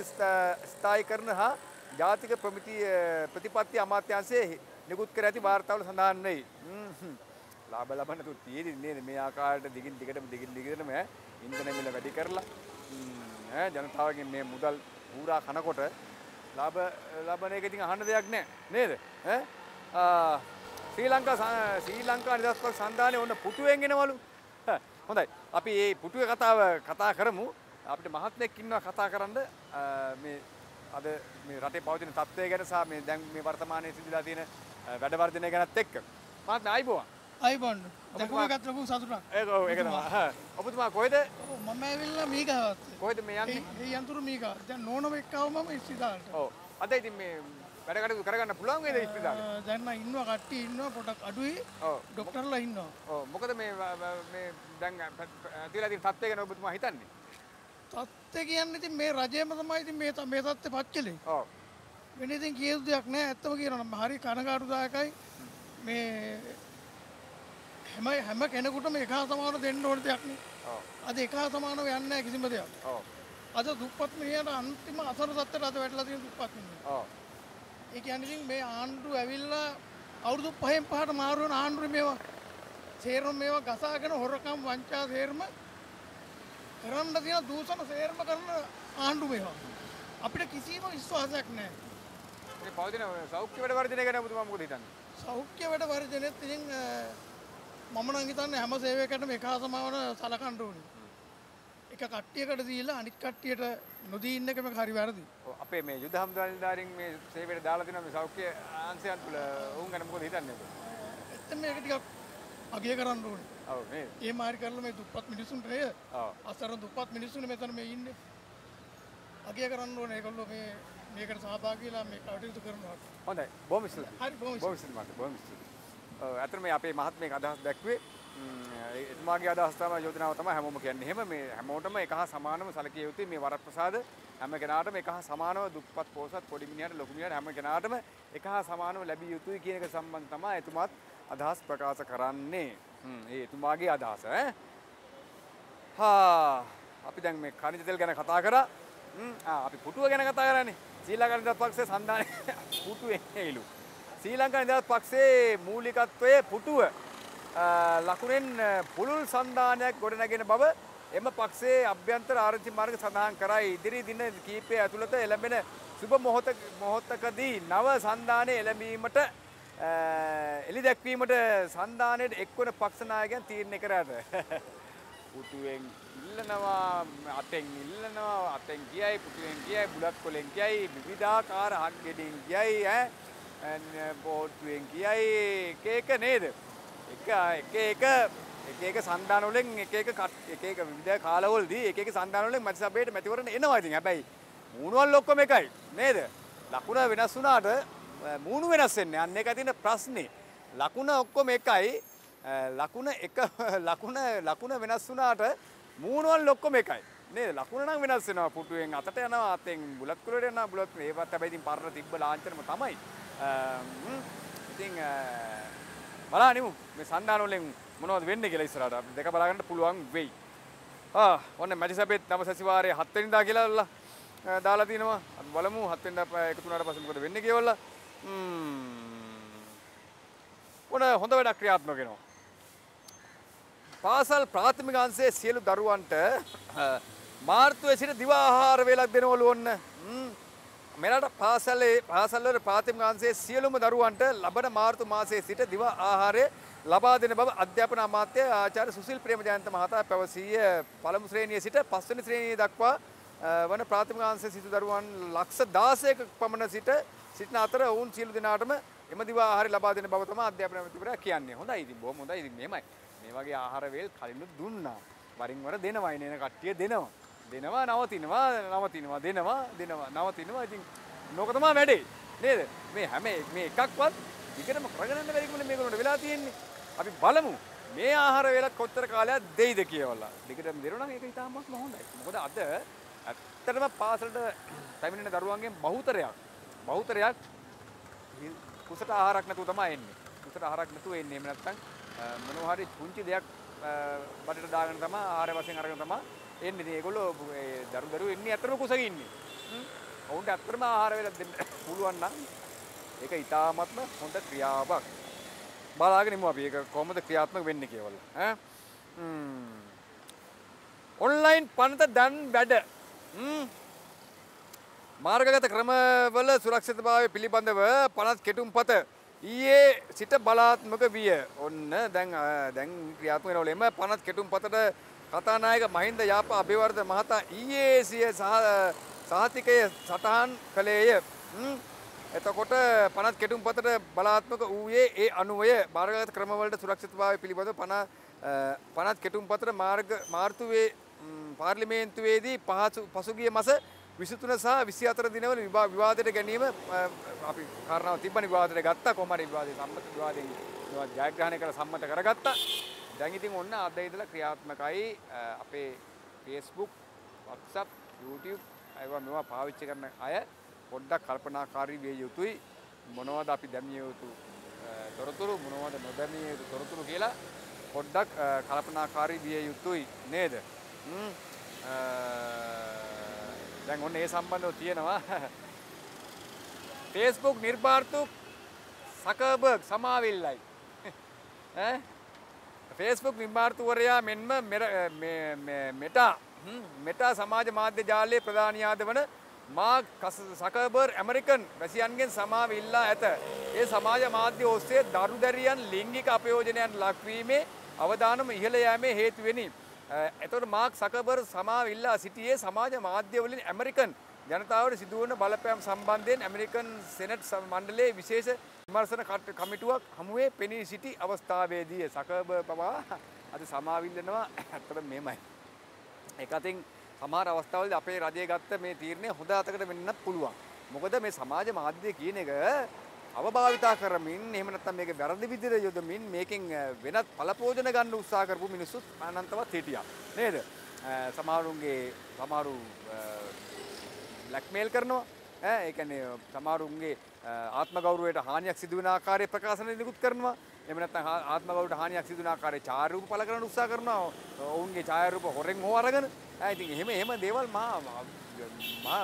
ස්ථායි කරන හා ජාතික ප්‍රමිති ප්‍රතිපත්ති අමාත්‍යන්සේ නිකුත් කර ඇති වාර්තාවල සඳහන් වෙයි. ලාභ ලබන්න තු තියෙන්නේ මේ ආකාරයට දිගින් දිගටම දිගින් දිගටම ඉන්ධන මිල වැඩි කරලා ජනතාවගේ මේ මුදල් ඌරා කනකොට ලාබ ලබන එක ඉතින් අහන්න දෙයක් නෑ නේද ශ්‍රී ලංකා ශ්‍රී ලංකා නිදස්පක් සන්ධානය ඔන්න පුටුවෙන් එනවලු හොඳයි අපි ඒ පුටුව කතාව කතා කරමු අපිට මහත්මෙක් ඉන්නවා කතා කරන්න මේ අද මේ රටේ පවතින තත්ත්වය ගැන සහ මේ දැන් මේ වර්තමානයේ සිදුලා තියෙන වැඩවර්ධනය ගැනත් එක්ක මහත්මයා ආයිබෝවන් අයිබොන්් දැකගත් ලොකු සතුරක් ඒ එක ඔබතුමා කොයිද මම ඇවිල්ල මීකහත් කොයිද මේ යන්නේ යන්තුරු මීක දැ නෝනම එක්කවම ස්සිදාට අද ඉතින් මේ වැඩකට කරගන්න පුළුවන්ගේද ස්පිදා දැන්න ඉන්න කට්ටි ඉන්න පොටක් අඩුයි ඩොක්ටර්ලා ඉන්න මොකද මේ දැන් ඇතිලති තත්වය ගැන ඔබතුමා හිතන්නේ තත්ත කියන්න ඉතින් මේ රජයම තමයි ඉතින් මේ මේ තත්ත්ව පච්චලේ වෙනඉතින් කියුදයක් නෑ ඇත්තම කියනනම් හරි කනකාරුදායකයි මේ හැමයි හැම කෙනෙකුටම එකහා සමානව දෙන්න ඕන දෙයක් නේ. ඔව්. අද එකහා සමානව යන්නේ නැහැ කිසිම දෙයක්. ඔව්. අද දුප්පත් මිනිහට අන්තිම අසර සත්‍යට අද වැටලා තියෙන දුප්පත් මිනිහා. ඔව්. ඒ කියන්නේ ඉතින් මේ ආණ්ඩුව ඇවිල්ලා අවුරුදු 5න් 5ට මාරු වෙන ආණ්ඩුවේ මේවා සේරම මේවා ගසාගෙන හොරකම් වංචා සේරම කරන්න තියෙන දූෂණ සේරම කරන ආණ්ඩු මේවා. අපිට කිසිම විශ්වාසයක් නැහැ. මේ පවතින සෞඛ්‍ය වැඩ වර්ධනය ගැන ඔබතුමා මොකද හිතන්නේ? සෞඛ්‍ය වැඩ වර්ධනයත් ඉතින් මම නම් හිතන්නේ හැම සේවයකටම එක සමාන සලකන්න ඕනේ. එක කට්ටියකට දීලා අනිත් කට්ටියට නොදී ඉන්න එකම හරි වැරදි. අපේ මේ යුද හමුදාවලින් මේ සේවයට දාලා තියෙන මේ සෞඛ්‍ය අංශයන් තුල වුන් ගැන මොකද හිතන්නේ ඔබ? එතන මේක ටිකක් අගය කරන්න ඕනේ. ඔව් නේද? ඒ මාරි කරලා මේ දුප්පත් මිනිසුන්ට නේද? ඔව්. අසරණ දුප්පත් මිනිසුන් මෙතන මේ ඉන්නේ. අගය කරන්න ඕනේ ඒගොල්ලෝ මේ මේකට සහභාගී වෙලා මේ කටයුතු කරනවා. හොඳයි. බොහොම ස්තුතියි. හරි බොහොම ස්තුතියි. බොහොම ස්තුතියි. ඇතර මේ අපේ මහත් මේ අදහස් දැක්වේ එතුමාගේ අදස්ථාව යෝජනාව තම හැමෝම කියන්නේ එහෙම මේ හැමෝටම එක හා සමානම සැලකිය යුතුයි මේ වරප්‍රසාද හැම කෙනාටම එක හා සමානව දුප්පත් පොහොසත් පොඩි මිනිහට ලොකු මිනිහට හැම කෙනාටම එක හා සමානව ලැබිය යුතුයි කියන එක සම්බන්ධ තමයි එතුමාත් අදහස් ප්‍රකාශ කරන්නේ ඒ එතුමාගේ අදහස ඈ හා අපි දැන් මේ කනිජ තෙල් ගැන කතා කරා අපි පුටුව ගැන කතා කරන්නේ සීලා කනිජත් පක්ෂයේ සම්දානේ පුටුවේ ඇවිලු ශ්‍රී ලංකා නිදහස් පක්ෂයේ මූලිකත්වයේ පුටුව ලකුණෙන් පුළුල් සන්ධානයක් ගොඩනැගෙන බව එම පක්ෂයේ අභ්‍යන්තර ආරංචි මාර්ග සඳහන් කරයි ඉදිරි දින කීපය ඇතුළත එළඹෙන සුබ මොහොත මොහොතකදී නව සන්ධානය එළඹීමට එලි දැක්වීමට සන්ධානයට එක්වන පක්ෂ නායකයන් තීරණය කරාට පුටුවෙන් ඉල්ලනවා අතෙන් ඉල්ලනවා අතෙන් කියයි පුටුවෙන් කියයි බුලත් කොලෙන් කියයි විවිධාකාර හක් ගෙඩින් කියයි ඈ පෝට්ටුවෙන් කියයි එක එක නේද එක එක එක එකක සන්ධානවලෙන් එක එක කට් එක එක විවිධ කාලවලදී එක එක සන්ධානවලෙන් මැති සභයට මැතිවරණ එනවා ඉතින් හැබැයි මූණුවල් ඔක්කොම එකයි නේද ලකුණ වෙනස් වුණාට uh, මූණු වෙනස් වෙන්නේ අන්න ඒක තියෙන ප්‍රශ්නේ ලකුණ ඔක්කොම එකයි uh, ලකුණ එක ලකුණ ලකුණ වෙනස් වුණාට මූණුවල් ඔක්කොම එකයි නේද ලකුණ නම් වෙනස් වෙනවා පුටුවෙන් අතට යනවා අතෙන් බුලත් කුලට යනවා බුලත් ඒවත් හැබැයි ඉතින් පරණ තිබ්බ ලාංඡනම තමයි ඉතිං මලානිමු මේ සන්ධානොලෙන් මොනවද වෙන්න කියලා ඉස්සරහට අපි දෙක බලාගන්න පුළුවන් වෙයි. ආ ඔන්න මැජිසබෙත් නව සතිವಾರයේ 7 වෙනිදා කියලා දාලා තිනවා. අපි බලමු 7 වෙනිදා එකතු වුණාට පස්සේ මොකද වෙන්නේ කියලා. ඔන්න හොඳ වැඩක් ක්‍රියාත්මක වෙනවා. පාසල් ප්‍රාථමික අංශයේ සියලු දරුවන්ට මාර්තුවේ සිට දිවා ආහාර වේලක් දෙනවලු ඔන්න. මෙලට පාසල්ලේ පාසල්වල ප්‍රාථමිකාංශයේ සියලුම දරුවන්ට ලබන මාර්තු මාසයේ සිට දිව ආහාරය ලබා දෙන බව අධ්‍යාපන අමාත්‍ය ආචාර්ය සුසිල් ප්‍රේමජයන්ත මහතා පැවසීය. පළමු ශ්‍රේණියේ සිට පස්වෙනි ශ්‍රේණිය දක්වා වන ප්‍රාථමිකාංශයේ සිට දරුවන් ලක්ෂ 16ක පමණ සිට සිටින අතර ඔවුන් සියලු දෙනාටම එම දිව ආහාරය ලබා දෙන බව තමයි අධ්‍යාපන අමාත්‍යවරයා කියන්නේ. හොඳයි ඉතින් බොහොම හොඳයි ඉතින් මෙහෙමයි. මේ වගේ ආහාර වේල් කලින් දුන්නා. වරින් වර දෙනවා ඉනේන කට්ටිය දෙනවා. දෙනවා නවතිනවා නවතිනවා දෙනවා දෙනවා නවතිනවා ඉතින් නොකතමා වැඩේ නේද මේ හැම මේ එකක්වත් ඉකටම ප්‍රගණන්න වැරකුණ මේකලට වෙලා තියෙන්නේ අපි බලමු මේ ආහාර වෙලත් කොත්තර කාලයක් දෙයිද කියවලා දෙකටම දෙරුණ ඒක ඉතාමක් හොඳයි මොකද අද ඇත්තටම පාසලට පැමිණෙන දරුවන්ගේ බහුතරයක් බහුතරයක් කුසට ආහාරක් නැතුව තමයි එන්නේ කුසට ආහාරක් නැතුව එන්නේ එහෙම නැත්නම් මොනවා හරි පුංචි දෙයක් බඩට දාගෙන තමයි ආහාර වශයෙන් අරගෙන තමයි එන්න ඉතින් ඒගොල්ලෝ දරු දරුවෝ ඉන්නේ අතරම කුසක ඉන්නේ. ඔවුන්ට අතරම ආහාර වේලක් දෙන්න පුළුවන් නම් ඒක ඉතාමත්ම හොඳ ක්‍රියාවක්. බලාගෙන ඉමු අපි ඒක කොහොමද ක්‍රියාත්මක වෙන්නේ කියලා. ඈ ඔන්ලයින් පනත දැන් වැඩ මාර්ගගත ක්‍රමවල සුරක්ෂිතභාවය පිළිබඳව පනත් කෙටුම් පත ඊයේ සිට බලාත්මක විය ඔන්න දැන් දැන් ක්‍රියාත්මක වෙනවල එම පනත් කෙටුම් පතට කතානායක මහින්ද යාප අභිවර්ධ මහතා ඊයේ සිය සහතිකය සටහන් කළේය. එතකොට පනත් කෙටුම් පතට බලාත්මක වූයේ ඒ අනුවය භාරගත ක්‍රමවලට සුරක්ෂිතභාව පිළිබඳ පන පනත් කෙටුම් පතට මාර්ග මාර්තුවේ පාර්ලිමේන්තුවේදී පහසු පසුගිය මස විසිතුන සහ විසි අතර දිනවල විවා විවාදයට ගැනීම අපි කරනාව තිබන විවාදයට ගත්තා කොමට විවාදය සම්මත විවාදයෙන් ජයග්‍රහණය කර සම්මත කරගත්තා දැන් ඉතින් ඔන්න අද ඉඳලා ක්‍රියාත්මකයි අපේ Facebook WhatsApp YouTube ඒවා මේවා පාවිච්චි කරන අය පොඩ්ඩක් කල්පනාකාරී විය යුතුයි මොනවද අපි දැමිය යුතු තොරතුරු මොනවද නොදැමිය යුතු තොරතුරු කියලා පොඩ්ඩක් කල්පනාකාරී විය යුතුයි නේද දැන් ඔන්න ඒ සම්බන්ධව තියෙනවා Facebook නිර්භාර්තුක් සකර්බර්ග් සමාවිල්ලයි ඈ ෆේස්බුක් නිර්මාර්තවරයා මෙන්ම මෙටා මෙටා සමාජ මාධ්‍ය ජාලයේ ප්‍රධානියාද වන මාක් සකබර් ඇමරිකන් වැසියන්ගෙන් සමාව ඉල්ලා ඇත. ඒ සමාජ මාධ්‍ය ඔස්සේ දරුදැරියන් ලිංගික අපයෝජනයන් ලක්වීමේ අවධානම ඉහළ යෑමේ හේතුවෙනි. එතකොට මාක් සකබර් සමාව ඉල්ලා සිටියේ සමාජ මාධ්‍යවලින් ඇමරිකන් ජනතාවට සිදුවන බලපෑම් සම්බන්ධයෙන් ඇමරිකන් සෙනට් මණ්ඩලයේ විශේෂ විමර්ශන කමිටුවක් හමුවේ පෙනී සිටි අවස්ථාවේදී සකබ පවා අද සමාවිල්ලනවා ඇත්තට මෙමයි. ඒක අතින් සමහර අවස්ථාවලදී අපේ රජය ගත්ත මේ තීරණය හොඳ අතකට වෙන්නත් පුළුවන්. මොකද මේ සමාජ මාධ්‍ය කියන එක අවභාවිතා කරමින් එහෙම නැත්නම් මේක වැරදි විදිහට යොදමින් මේකෙන් වෙනත් පළපෝෂණ ගන්න උත්සාහ කරපු මිනිස්සුත් අනන්තවත් හිටියා. නේද? සමහරුන්ගේ සමහරු බ්ලක්මේල් කරනවා ඒ කියන්නේ සමහරුන්ගේ ආත්ම ගෞරවයට හානියක් සිදු වෙන ආකාරයේ ප්‍රකාශන නිකුත් කරනවා එහෙම නැත්නම් ආත්ම ගෞරවයට හානියක් සිදු වෙන ආකාරයේ ඡායාරූප පළ කරන්න උත්සාහ කරනවා ඔවුන්ගේ ඡායාරූප හොරෙන් හෝ අරගෙන ඉතින් එහෙම එහෙම දේවල් මා මා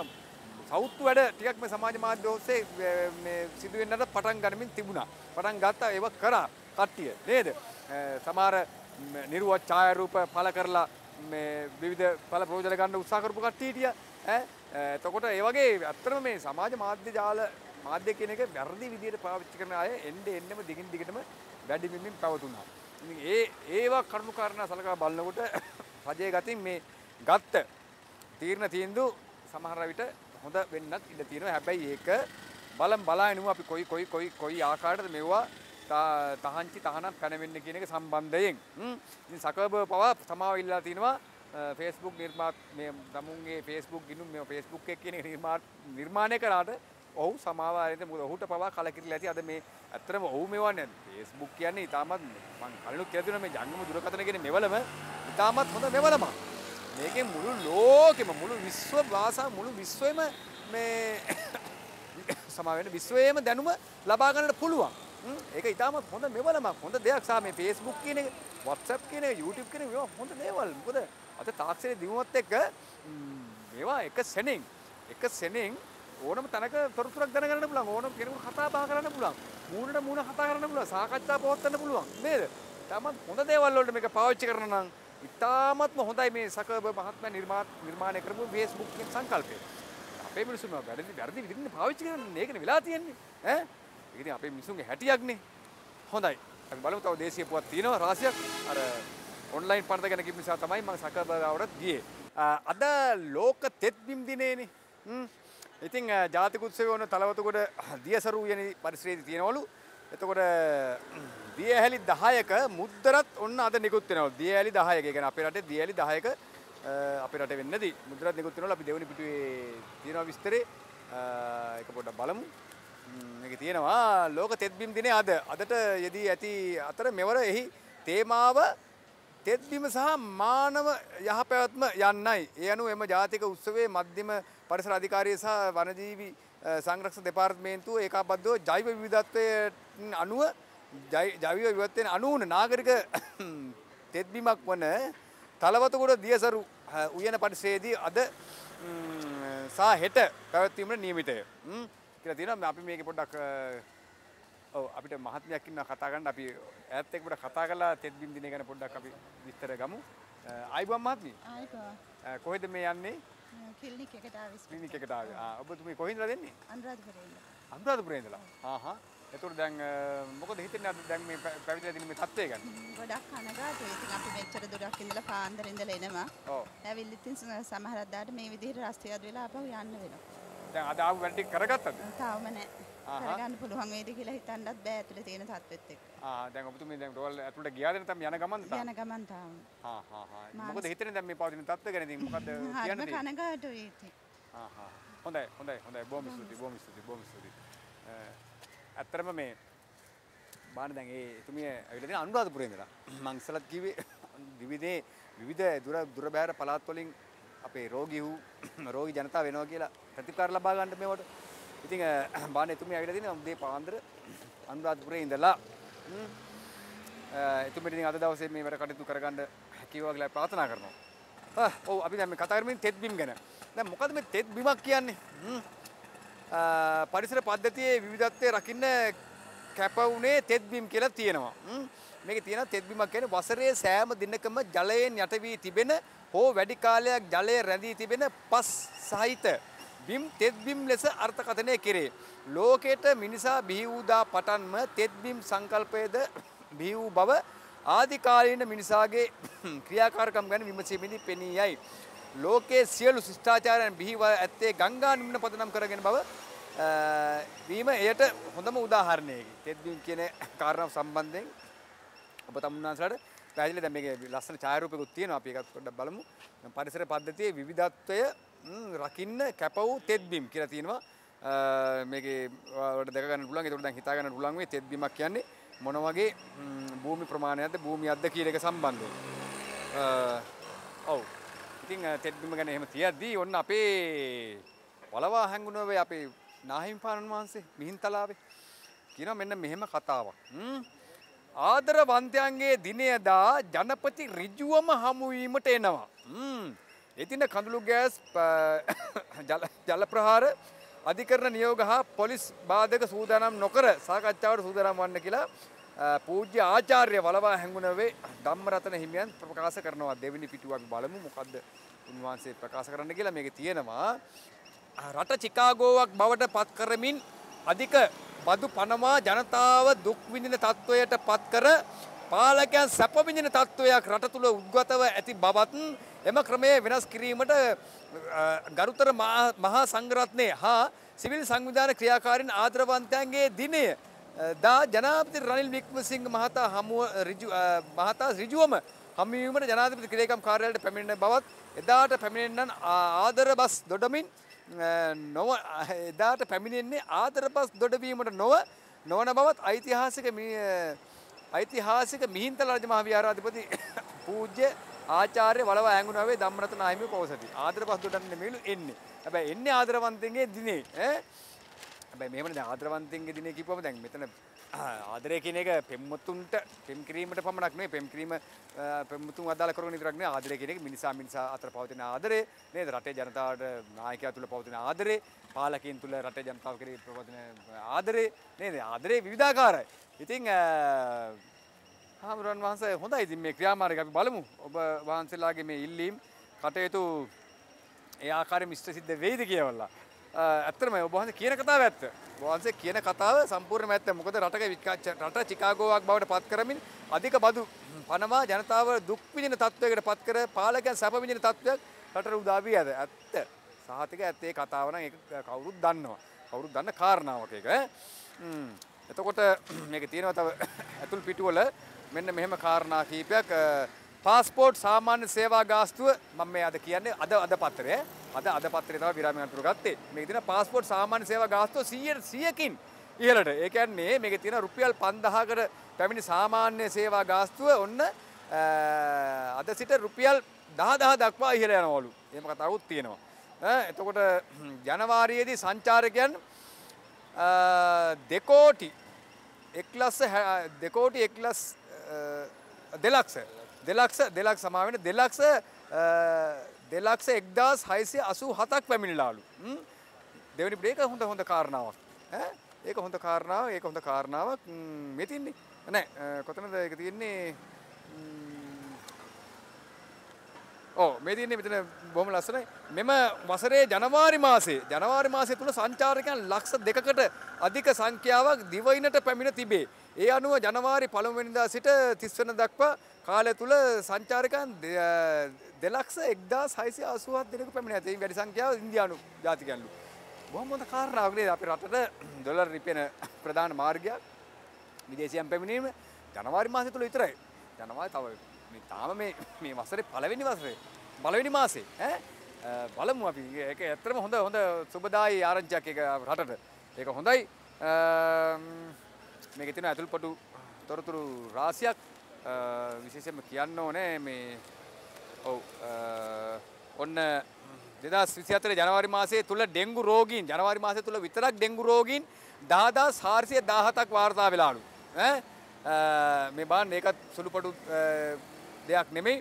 සෞත්තු වැඩ ටිකක් මේ සමාජ මාධ්‍ය ඔස්සේ මේ සිදුවෙන්නට පටන් ගනිමින් තිබුණා. පටන් ගත්තා ඒව කරා කට්ටිය නේද? සමහර නිර්වත් ඡායාරූප පළ කරලා මේ විවිධ පළ ප්‍රයෝජන ගන්න උත්සාහ කරපු කට්ටිය ඈ එතකොට ඒ වගේ ඇත්තටම මේ සමාජ මාධ්‍ය ජාල මාධ්‍ය කියන එක වැරදි විදිහට පාවිච්චි කරන අය එන්න එන්නම දිගින් දිගටම වැඩි වෙමින් පැවතුණා. ඉතින් ඒ ඒවා කරුණු කාරණා සලකා බලනකොට රජයේ ගතින් මේ ගත්ත තීරණ තීන්දුව සමහර විට හොඳ වෙන්නත් ඉඩ තියෙනවා. හැබැයි ඒක බලම් බලාගෙනම අපි කොයි කොයි කොයි කොයි ආකාරයකටද මෙවුවා තහංචි තහනම් පැනවෙන්න කියන එක සම්බන්ධයෙන් ඉතින් සකර්බර් පවා සමාව ඉල්ලලා තිනවා ෆේස්බුක් නිර්මාත් තමුන්ගේ ෆේස්බුක් ගිනුම් මෙ ෆේස්බුක් එක් කියන නිර්මාණය කරාට ඔහු සමාවාරයට මුද ඔහුට පවා කලකිරලා ඇති අද මේ ඇත්තටම ඔහු මේවා නෑ ෆේස්බුක් කියන්නේ ඉතාමත් මං කලිනුත් කියලා තියෙනවා මේ ජංගම දුරකථන කියන මෙවලම ඉතාමත් හොඳ මෙවලමක් මේකෙන් මුළු ලෝකෙම මුළු විශ්ව භාෂා මුළු විශ්වෙම මේ සමාවෙන්න විශ්වයේම දැනුම ලබා ගන්නට පුළුවන් ඒක ඉතාමත් හොඳ මෙවලමක් හොඳ දෙයක් සා මේ ෆේස්බුක් කියන එක WhatsApp කියන එක YouTube කියන එක හොඳ දේවල් මොකද අද තාක්ෂණයේ දිනුවත් එක්ක මේවා එක සෙනෙන් එක සෙනෙන් ඕනම තැනක තොරතුරක් දැනගන්න පුළුවන් ඕනම කෙනෙකුට කතා බහ කරන්න පුළුවන් මූණට මූණ කතා කරන්න පුළුවන් සාකච්ඡා පවත්වන්න පුළුවන් නේද? තමන් හොඳ දේවල් වලට මේක පාවිච්චි කරන නම් ඉතාමත්ම හොඳයි මේ සකබ මහත්මයා නිර්මාණය කරපු Facebook කියන සංකල්පය. අපේ මිනිසුන් වැඩි වැඩි විදිහට පාවිච්චි කරන්නේ ඒකනේ වෙලා තියෙන්නේ. ඈ? ඒක ඉතින් අපේ මිනිසුන්ගේ හැටියක්නේ. හොඳයි. අපි බලමු තව දේශීය පුවත් තියෙනවා රාශියක්. අර ඔන්ලයින් පනත ගැන කිප නිසා තමයි මං සකබරවටත් ගියේ. අද ලෝක තෙත්බිම් දිනේනේ. ඉතින් ජාතික උත්සවය වන තලවතකොට දියසරු වෙන පරිශ්‍රයේදී තියෙනවලු. එතකොට දියඇලි 10ක මුද්දරත් ඔන්න අද නිකුත් වෙනවා. දියඇලි 10ක. ඒ කියන්නේ අපේ රටේ දියඇලි 10ක අපේ රටේ වෙන්නේදී මුද්දරත් නිකුත් වෙනවා. අපි දෙවෙනි පිටුවේ තියෙනවා විස්තරේ. ඒක පොඩ්ඩක් බලමු. මේක තියෙනවා ලෝක තෙත්බිම් දිනේ අද. අදට යෙදී ඇති අතර මෙවර එහි තේමාව තෙත්බිම සහ මානව යහපැවැත්ම යන්නයි. ඒ අනුව එම ජාතික උත්සවයේ මධ්‍යම පරිසර අධිකාරිය සහ වනජීවි සංරක්ෂණ දෙපාර්තමේන්තුව ඒකාබද්ධව ජෛව විවිධත්වයට අනුව ජෛව විවිධත්වයෙන් අනුවන නාගරික තෙත්බිමක් වන තලවතුගොඩ දියසරු උයන පරිසරයේදී අද සහ හෙට පැවැත්වීමට නියමිතය. කියලා තියෙනවා අපි මේක පොඩ්ඩක් අපිට මහත්මයක් ඉන්න කතා ගන්න අපි ඈත් එක්කට කතා කරලා තෙත් බිම් දිනේ ගැන පොඩ්ඩක් අපි විස්තර ගමු. ආයිබම් මහත්මිය. ආයිබම්. කොහෙද මේ යන්නේ? ක්ලිනික් එකට ආවේ. ක්ලිනික් එකට ආවේ. ආ ඔබතුමී කොහෙන්ද දෙන්නේ? අනුරාධපුරේ ඉඳලා. අනුරාධපුරේ ඉඳලා. ආහා. එතකොට දැන් මොකද හිතන්නේ අපි දැන් මේ පැවිදිලා තියෙන මේ තත්ත්වය ගැන? ගොඩක් අනගාටුයි. ඉතින් අපි මෙච්චර දුරක් ඉඳලා පාන්දර ඉඳලා එනවා. ඔව්. ඇවිල්ලා ඉතින් සමහරක් දාට මේ විදිහට රස්තියද වෙලා ආපහු යන්න වෙනවා. දැන් අද ආපු වැඩ ටික කරගත්තද? තාම නැහැ. කරගන්න පුළුවන් වේද කියලා හිතන්නත් බෑ ඇතුලේ තියෙන තත්ත්වෙත් එක්ක. ආ දැන් ඔබතුමී දැන් රෝල් ඇතුලට ගියාද නැත්නම් යන ගමන් තාම? යන ගමන් තාම. ආ හා හා. මොකද හිතන්නේ දැන් මේ පවතින තත්ත්වය ගැන ඉතින් මොකද කියන්න තියෙන්නේ? හරිම කනගාටුයි ඉතින්. ආ හා. හොඳයි හොඳයි හොඳයි බොහොම ස්තුතියි බොහොම ස්තුතියි බොහොම ස්තුතියි. ඇත්තටම මේ බාන දැන් ඒ එතුමිය ඇවිල්ලා තියෙන අනුරාධපුරේ ඉඳලා මං ඉස්සලත් කිව්වේ විවිධේ විවිධ දුර දුර බැහැර පළාත් වලින් අපේ රෝගී වූ රෝගී ජනතාව වෙනවා කියලා ප්‍රතිකාර ලබා ගන්න මේවට ඉතින් බාන එතුමිය ඇවිල්ලා තියෙනවා උදේ පාන්දර අනුරාධපුරේ ඉඳලා එතුමිට ඉතින් අද දවසේ මේ වැඩ කටයුතු කරගන්න හැකියාව කියලා ප්‍රාර්ථනා කරනවා. ඔව් අපි දැන් මේ කතා කරමින් තෙත් බිම් ගැන. දැන් මොකද මේ තෙත් බිමක් කියන්නේ? පරිසර පද්ධතියේ විවිධත්වය රකින්න කැපවුනේ තෙත් බිම් කියලා තියෙනවා. මේක තියෙන තෙත් බිමක් කියන්නේ වසරේ සෑම දිනකම ජලයෙන් යට වී තිබෙන හෝ වැඩි කාලයක් ජලය රැඳී තිබෙන පස් සහිත බිම් තෙත්බිම් ලෙස අර්ථකථනය කෙරේ. ලෝකයට මිනිසා බිහි වූදා පටන්ම තෙත්බිම් සංකල්පයද බිහි වූ බව ආධිකාලීන මිනිසාගේ ක්‍රියාකාරකම් ගැන විමසීමේදී පෙනී යයි. ලෝකයේ සියලු ශිෂ්ඨාචාරයන් බිහිව ඇත්තේ ගංගා නිම්න පදනම් කරගෙන බව වීම එයට හොඳම උදාහරණයකි. තෙත්බිම් කියන කාරණාව සම්බන්ධයෙන් ඔබ තමුන්නාන්සලට පැහැදිලි දැන් මේකේ ලස්සන ඡායාරූපයක් තියෙනවා අපි එකක් පොඩ්ඩක් බලමු. පරිසර පද්ධතියේ විවිධත්වය රකින්න කැපවූ තෙත්බිම් කියලා තියෙනවා මේක වලට දැක ගන්න පුළුවන් ඒකට දැන් හිතා ගන්න පුළුවන් මේ තෙත්බිමක් කියන්නේ මොන වගේ භූමි ප්‍රමාණයක්ද භූමියක්ද කියන එක සම්බන්ධව ඔව් ඉතින් තෙත්බිම ගැන එහෙම තියද්දී ඔන්න අපේ වලවා හැංගුණාවේ අපේ නාහිම්පාණන් වහන්සේ මිහින්තලාවේ කියනවා මෙන්න මෙහෙම කතාවක් ආදරවන්තයන්ගේ දිනයදා ජනපති ඍජුවම හමුවීමට එනවා. ඉතින්න කඳුළු ගෑස් ජල ප්‍රහාර අධිකරණ නියෝග හා පොලිස් බාධක සූදානම් නොකර සාකච්ඡාවට සූදානම් වන්න කියලා පූජ්‍ය ආචාර්ය වලවා හැඟුණවේ ධම්මරතන හිමියන් ප්‍රකාශ කරනවා දෙවෙනි පිටුවක් බලමු මොකද්ද උන්වහන්සේ ප්‍රකාශ කරන්න කියලා මේක තියෙනවා රට චිකාගෝවක් බවට පත් කරමින් අධික බදු පනවා ජනතාව දුක් විඳින තත්වයට පත් කර පාලකයන් සැපවිඳින තත්ත්වයක් රට තුළ උද්ගතව ඇති බවත් එම ක්‍රමය වෙනස් කිරීමට ගරුතර මහා සංගරත්නය හා සිවිල් සංවිධාන ක්‍රියාකාරෙන් ආදරවන්තයන්ගේ දිනය දා ජනාපති රනිල් වික්මසිංහ මහතා හමුව මහතා රිජුවම හමුවීමට ජනාධිපති ක්‍රියකම් කාර්යාලයට පැමිණෙන බවත් එදාට පැමිණෙන්නන් ආදර බස් දොඩමින් නොව එදාට පැමිණෙන්නේ ආදර බස් දොඩවීමට නොව නොවන බවත් ඓතිහාසික ඓතිහාසික මිහින්තල රජ මහ විහාරාධිපති පූජ්‍ය ආචාර්ය වලව ඇඟුනාවේ ධම්මරතන හිමි පොසති. ආදර පස්තුටන් මේලු එන්නේ. හැබැයි එන්නේ ආදරවන්තින්ගේ දිනේ ඈ හැබැයි මෙහෙමනේ දැන් ආදරවන්තින්ගේ දිනේ කිව්වම දැන් මෙතන ආදරය කියන එක පෙම්මුතුන්ට පෙම් කිරීමට පමණක් නෙවෙයි පෙම් කිරීම පෙම්මුතුන් අදාළ කරගෙන විතරක් නෙවෙයි ආදරය කියන එක මිනිසා මිනිසා අතර පවතින ආදරය නේද රටේ ජනතාවට නායකයා තුල පවතින ආදරය පාලකයන් තුල රටේ ජනතාව කෙරෙහි පවතින ආදරය නේද ආදරේ විවිධාකාරයි ඉතිං හාමුදුරන් වහන්සේ හොඳයි ඉතින් මේ ක්‍රියාමාර්ගය අපි බලමු ඔබ වහන්සේලාගේ මේ ඉල්ලීම් කටයුතු ඒ ආකාරයෙන් ඉෂ්ට සිද්ධ වෙයිද කියලා. ඇත්තටම ඔබ වහන්සේ කියන කතාව ඇත්ත. ඔබ වහන්සේ කියන කතාව සම්පූර්ණයෙන්ම ඇත්ත. මොකද රටක රට චිකාගෝවක් බවට පත් කරමින් අධික බදු පනවා ජනතාව දුක් විඳින තත්වයකට පත් කර පාලකයන් සැප විඳින තත්වයක් රටට උදා වී ඇත. ඇත්ත. සහතික ඇත්ත ඒ කතාව නම් ඒක කවුරුත් දන්නවා. කවුරුත් දන්න කාරණාවක් ඒක. එතකොට මේක තියෙනවා තව ඇතුල් පිටුවල මෙන්න මෙහෙම කාරණා කීපයක් පාස්පෝට් සාමාන්‍ය සේවා ගාස්තුව මම මේ අද කියන්නේ අද අද පත්‍රය අද අද පත්‍රය තමයි විරාමයෙන් අතුරු ගත්තේ මේක තියෙන පාස්පෝට් සාමාන්‍ය සේවා ගාස්තුව 100 100කින් ඉහළට ඒ කියන්නේ මේක තියෙන රුපියල් 5000කට පැමිණි සාමාන්‍ය සේවා ගාස්තුව ඔන්න අද සිට රුපියල් 10000 දක්වා ඉහළ යනවලු. එහෙම කතාවුත් තියෙනවා. එතකොට ජනවාරියේදී සංචාරකයන් දෙකෝටි එක්ලස්ස දෙකෝටි එක්ලස් දෙලක්ස දෙලක්ස දෙලක් සමාවෙන දෙලක්ස දෙලක්ස එක්දස් හයිසිය අසූ හතක් පැමිණිලාලු දෙවනි බ්‍රේක හොඳ හොඳ කාරණාවක් ඒක හොඳ කාරණාව ඒක හොඳ කාරණාවක් මෙතින්නේ නෑ කොතනද එක තියෙන්නේ ඕ මේ තියන්නේ මෙතන බොහොම ලස්සනයි. මෙම වසරේ ජනවාරි මාසයේ ජනවාරි මාසය තුල සංචාරකයන් ලක්ෂ දෙකකට අධික සංඛ්‍යාවක් දිවයිනට පැමිණ තිබේ. ඒ අනුව ජනවාරි පළමුවෙනිදා සිට 30 වෙනිදා දක්වා කාලය තුල සංචාරකයන් 2687 දෙනෙකු පැමිණ ඇත. ඒ වැඩි සංඛ්‍යාව ඉන්දියානු ජාතිකයන්ලු. බොහොම හොඳ කාරණාවක් නේද අපේ රටට ඩොලර් රිපෙන ප්‍රධාන මාර්ගයක් විදේශයන් පැමිණීම ජනවාරි මාසය තුල විතරයි. ජනවාරි තව මේ තාම මේ මේ වසරේ පළවෙනි වසරේ පළවෙනි මාසේ ඈ බලමු අපි ඒක ඇත්තටම හොඳ හොඳ සුබදායි ආරංචියක් ඒක රටට ඒක හොඳයි මේක තියෙන ඇතුල්පටු තොරතුරු රාශියක් විශේෂයෙන්ම කියන්න ඕනේ මේ ඔව් ඔන්න දෙදස් විසිතර ජනවාරි මාසේ තුළ ඩෙංගු රෝගීන් ජනවාරි මාසය තුළ විතරක් ඩෙංගු රෝගීන් දාදා සාර්සිය දාහතක් වාර්තා වෙලාලු. මේ බාන් ඒකත් සුළුපටු දෙයක් නෙමෙයි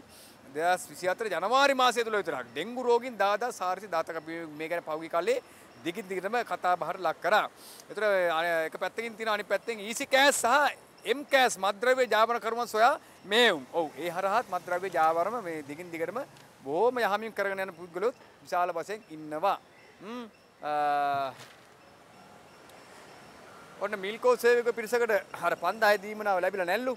දෙදස් විසි අතර ජනවාරි මාසය තුළ විතරක් ඩෙංගු රෝගින් දාදා සාර්සි දාතක මේ ගැන පහුගිය කාලේ දිගින් දිගටම කතා බහට ලක් කරා. ඒතර එක පැත්තකින් තියෙන අනිත් පැත්තෙන් ඊසි e කෑස් සහ එම් කෑස් මද්ද්‍රව්‍ය ජාවරණ කර්ම සොයා මේ උම්. ඔව් ඒ හරහාත් මද්ද්‍රව්‍ය ජාවරම මේ දිගින් දිගටම බොහොම යහමින් කරගෙන යන පුද්ගලොත් විශාල වශයෙන් ඉන්නවා. ඔන්න මිල්කෝ සේවක පිරිසකට හර 5000 දීමනාව ලැබිලා නැල්ලු.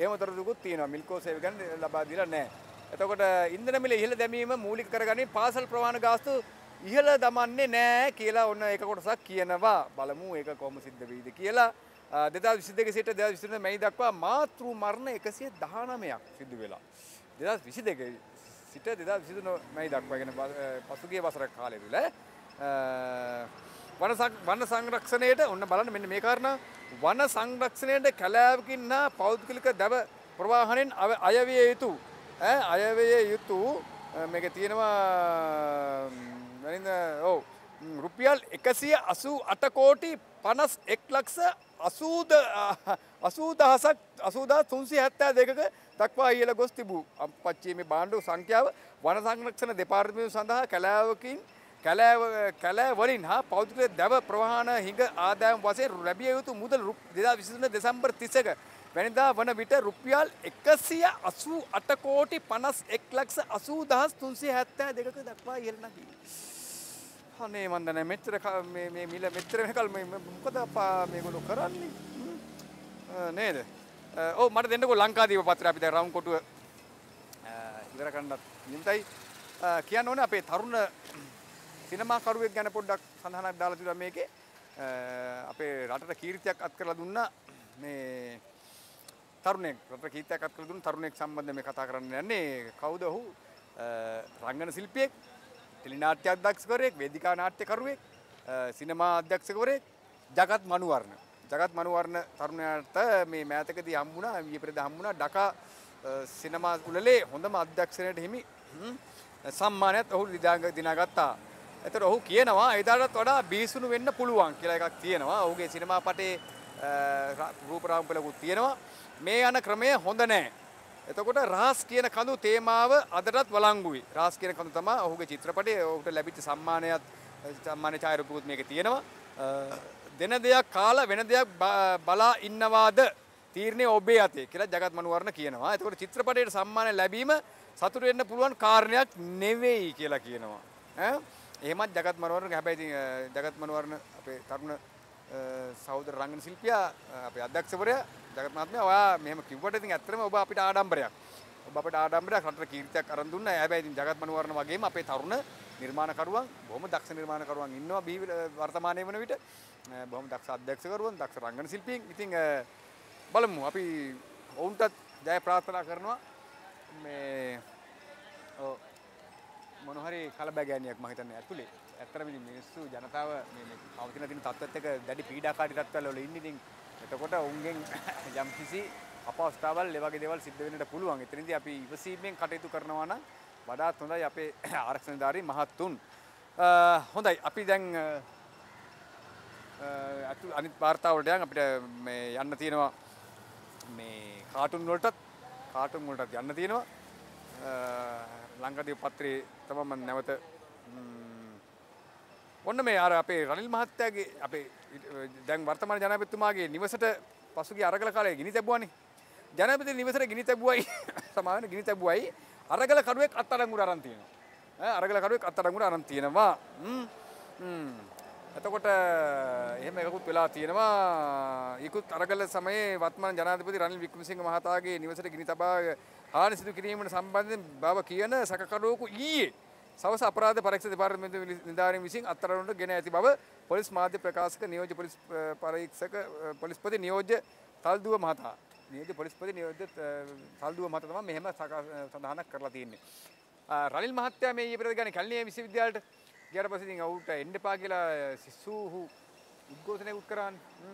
එහෙම තොරතුරුකුත් තියෙනවා මිල්කෝසේව ගැන ලබා දීලා නැහැ එතකොට ඉන්ධන මිල ඉහළ දැමීම මූලික කරගන්නේ පාසල් ප්‍රවාහන ගාස්තු ඉහළ දමන්නේ නැහැ කියලා ඔන්න ඒක කොටසක් කියනවා බලමු ඒක කොහොම සිද්ධ වෙයිද කියලා දෙදා විසිදක සිට දෙදා විසින මැයි දක්වා මාතෘ මරණ එකසිය දහනමයක් සිදු වෙලා. දෙදා විසි දෙක සිට දෙදා විසිදු මැයි දක්වාගෙන පසුගේ වසර කාලෙවිල වන වන සංරක්ෂණයට ඔන්න බලන්න මෙන්න මේ කාරණා වන සංරක්ෂණයට කැලෑවකින් හා පෞද්ගලික දැව ප්‍රවාහණයෙන් අයවිය යුතු අයවය යුතු මේක තියෙනවා වැනිද ඔව රුපියල් එකසිය අසූ අටකෝටි පනස් එක් ලක්ස අසූද අසූ දහසක් අසූදා තුන්සි හැත්තෑ දෙකක දක්වා ඉහල ගොස් තිබූ පච්චීමේ බාණ්ඩු සංඛ්‍යාව වන සංරක්ෂණ දෙපාර්තමය සඳහා කැලෑවකින් කැලෑව කැලෑ වලින් හා පෞද්ගලික දැව ප්‍රවාහන හිඟ ආදායම් වශයෙන් ලැබිය යුතු මුදල් දෙදා විසිතුන දෙසම්බර් තිසක වැනිදා වන විට රුපියල් එකසිය අසූ අටකෝටි පනස් එක් ලක්ෂ අසූ දහස් තුන්සේ හැත්තෑ දෙකක දක්වා ඉරණකි. හනේ මන්දන මෙච්චර මිල මෙච්චර කල් මොකද අපා මේගොලු කරන්නේ නේද ඕ මට දෙන්නකො ලංකාදීව පත්‍ර අපිට රවම් කොටුව ඉවර කන්නත් නිතයි කියන්න ඕන අපේ තරුණ සිනමාකරුවෙක් ගැන පොඩ්ඩක් සඳහනක් දාලා තිබුණා මේකේ. අපේ රටට කීර්තියක් අත් කරලා දුන්න මේ තරුණයෙක් රටට කීර්තියක් අත් කරලා දුන්න තරුණයෙක් සම්බන්ධව මේ කතා කරන්න යන්නේ කවුද ඔහු? රංගන ශිල්පියෙක්, ටෙලිනාට්‍ය අධ්‍යක්ෂකවරයෙක්, වේදිකා නාට්‍යකරුවෙක්, සිනමා අධ්‍යක්ෂකවරයෙක්, ජගත් මනුවර්ණ. ජගත් මනුවර්ණ තරුණයාට මේ මෑතකදී හම්බුණා, ඊයේ පෙරේද හම්බුණා ඩකා සිනමා උළෙලේ හොඳම අධ්‍යක්ෂණයට හිමි සම්මානයත් ඔහු දිනාගත්තා. එතට ඔහු කියනවා එදාටත් වඩා බිහිසුණු වෙන්න පුළුවන් කියලා එකක් තියෙනවා ඔහුගේ සිනමා පටේ රූපරාම්පලකුත් තියෙනවා මේ යන ක්‍රමය හොඳ නෑ එතකොට රහස් කියන කඳු තේමාව අදටත් වලංගුයි. රහස් කියන කඳු තමයි ඔහුගේ චිත්‍රපටයේ ඔහුට ලැබිච්ච සම්මානයත් සම්මාන ඡායාරූපකුත් මේකේ තියෙනවා. දෙන දෙයක් කාලා වෙන දෙයක් බලා ඉන්නවාද තීරණය ඔබේ අතේ කියලා జగත් මනුවරණ කියනවා. එතකොට චිත්‍රපටයේ සම්මාන ලැබීම සතුට වෙන්න පුළුවන් කාරණයක් නෙවෙයි කියලා කියනවා. ඈ එහෙමත් ජගත් මනවරණ හැබැයි ජගත් මනවරණ අපේ තරුණ සෞදර රංගන ශිල්පියා අපේ අධ්‍යක්ෂවරයා ජගත් මහත්මයා ඔයා මෙහෙම කිව්වට ඉතින් ඇත්තටම ඔබ අපිට ආඩම්බරයක්. ඔබ අපට ආඩම්බරයක් රටට කීර්තියක් අරන් දුන්නා. හැබැයි ඉතින් ජගත් මනවරණ වගේම අපේ තරුණ නිර්මාණකරුවන් බොහොම දක්ෂ නිර්මාණකරුවන් ඉන්නවා බී වර්තමානයේ වන විට. බොහොම දක්ෂ අධ්‍යක්ෂකරුවන්, දක්ෂ රංගන ශිල්පීන්. ඉතින් බලමු අපි ඔවුන්ටත් ජය ප්‍රාර්ථනා කරනවා. මේ ඔව් මොනහරි කලබෑගෑනියක් මම හිතන්නේ ඇතුලේ. ඇත්තටම ඉතින් මිනිස්සු ජනතාව මේ මේ පවතින තියෙන තත්ත්වෙත් එක දැඩි පීඩාකාරී තත්ත්වවල වල ඉන්නේ. ඉතින් එතකොට උන්ගෙන් යම් කිසි අපහසුතාවල් ඒ වගේ දේවල් සිද්ධ වෙන්නට පුළුවන්. එතනදී අපි ඉවසීමෙන් කටයුතු කරනවා නම් වඩාත් හොඳයි අපේ ආරක්ෂණධාරී මහත්තුන්. හොඳයි අපි දැන් අතු අනිත් වාර්තාවලට යන් අපිට මේ යන්න තියෙනවා මේ කාටුන් වලටත් කාටුන් වලටත් යන්න තියෙනවා. ලංකාදීප පත්‍රයේ තමයි මම නැවත ඔන්න මේ අර අපේ රනිල් මහත්තයාගේ අපේ දැන් වර්තමාන ජනාධිපතිතුමාගේ නිවසට පසුගිය අරගල කාලේ ගිනි තැබුවානේ ජනපති නිවසර ගිනි තැබුවයි සමාන ගිනි තැබුවයි අරගල කරුවෙක් අත්තරංගුට අරන් තියෙනවා අරගල කරුවෙක් අත්තරංගුට අරන් තියෙනවා එතකොට එහෙම එකකුත් වෙලා තියෙනවා ඉකුත් අරගල සමයේ වත්මන් ජනාධිපති රනිල් වික්‍රමසිංහ මහතාගේ නිවසට ගිනි තබා හානි සිදු කිරීමට සම්බන්ධයෙන් බව කියන සැකකරුවෙකු ඊයේ සවස අපරාධ පරීක්ෂා දෙපාර්තමේන්තු නිලධාරීන් විසින් අත්අඩංගුවට ගෙන ඇති බව පොලිස් මාධ්‍ය ප්‍රකාශක නියෝජ්‍ය පොලිස් පරීක්ෂක පොලිස්පති නියෝජ්‍ය තල්දුව මහතා නියෝජ්‍ය පොලිස්පති නියෝජ්‍ය තල්දුව මහතා තමයි මෙහෙම සඳහනක් කරලා තියෙන්නේ රනිල් මහත්තයා මේ ඊයේ පෙරේද ගන්නේ කැලණිය විශ්වවිද්‍යාලයට ගියට පස්සේ ඉතින් අවුට එන්න එපා කියලා සිස්සූහු උද්ඝෝෂණයක් උත් කරාන්නේ.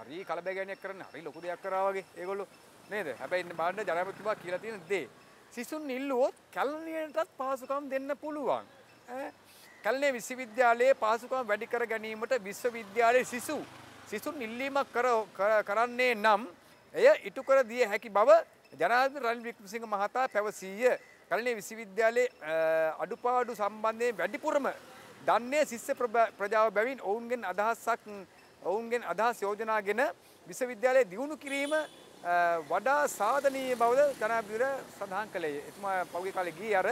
හරි කලබගෑනියක් කරන්නේ. හරි ලොකු දෙයක් කරා වගේ ඒගොල්ලෝ නේද? හැබැයි ඉන්න බාන්න ජනාධිපතිතුමා කියලා තියෙන දේ. සිසුන් ඉල්ලුවොත් කැලණියටත් පහසුකම් දෙන්න පුළුවන්. කැලණිය විශ්වවිද්‍යාලයේ පහසුකම් වැඩි කර ගැනීමට විශ්වවිද්‍යාලයේ සිසු සිසුන් ඉල්ලීමක් කර කරන්නේ නම් එය ඉටු කර දිය හැකි බව ජනාධිපති රනිල් වික්‍රමසිංහ මහතා පැවසීය. කැලණිය විශ්වවිද්‍යාලයේ අඩුපාඩු සම්බන්ධයෙන් වැඩිපුරම දන්නේ ශිෂ්‍ය ප්‍රජාව බැවින් ඔවුන්ගෙන් අදහසක් ඔවුන්ගෙන් අදහස් යෝජනාගෙන විශ්වවිද්‍යාලයේ දියුණු කිරීම වඩා සාධනීය බවද ජනාධිපතිවර සඳහන් කළේ. එතුමා පෞගේ කාලේ ගියේ අර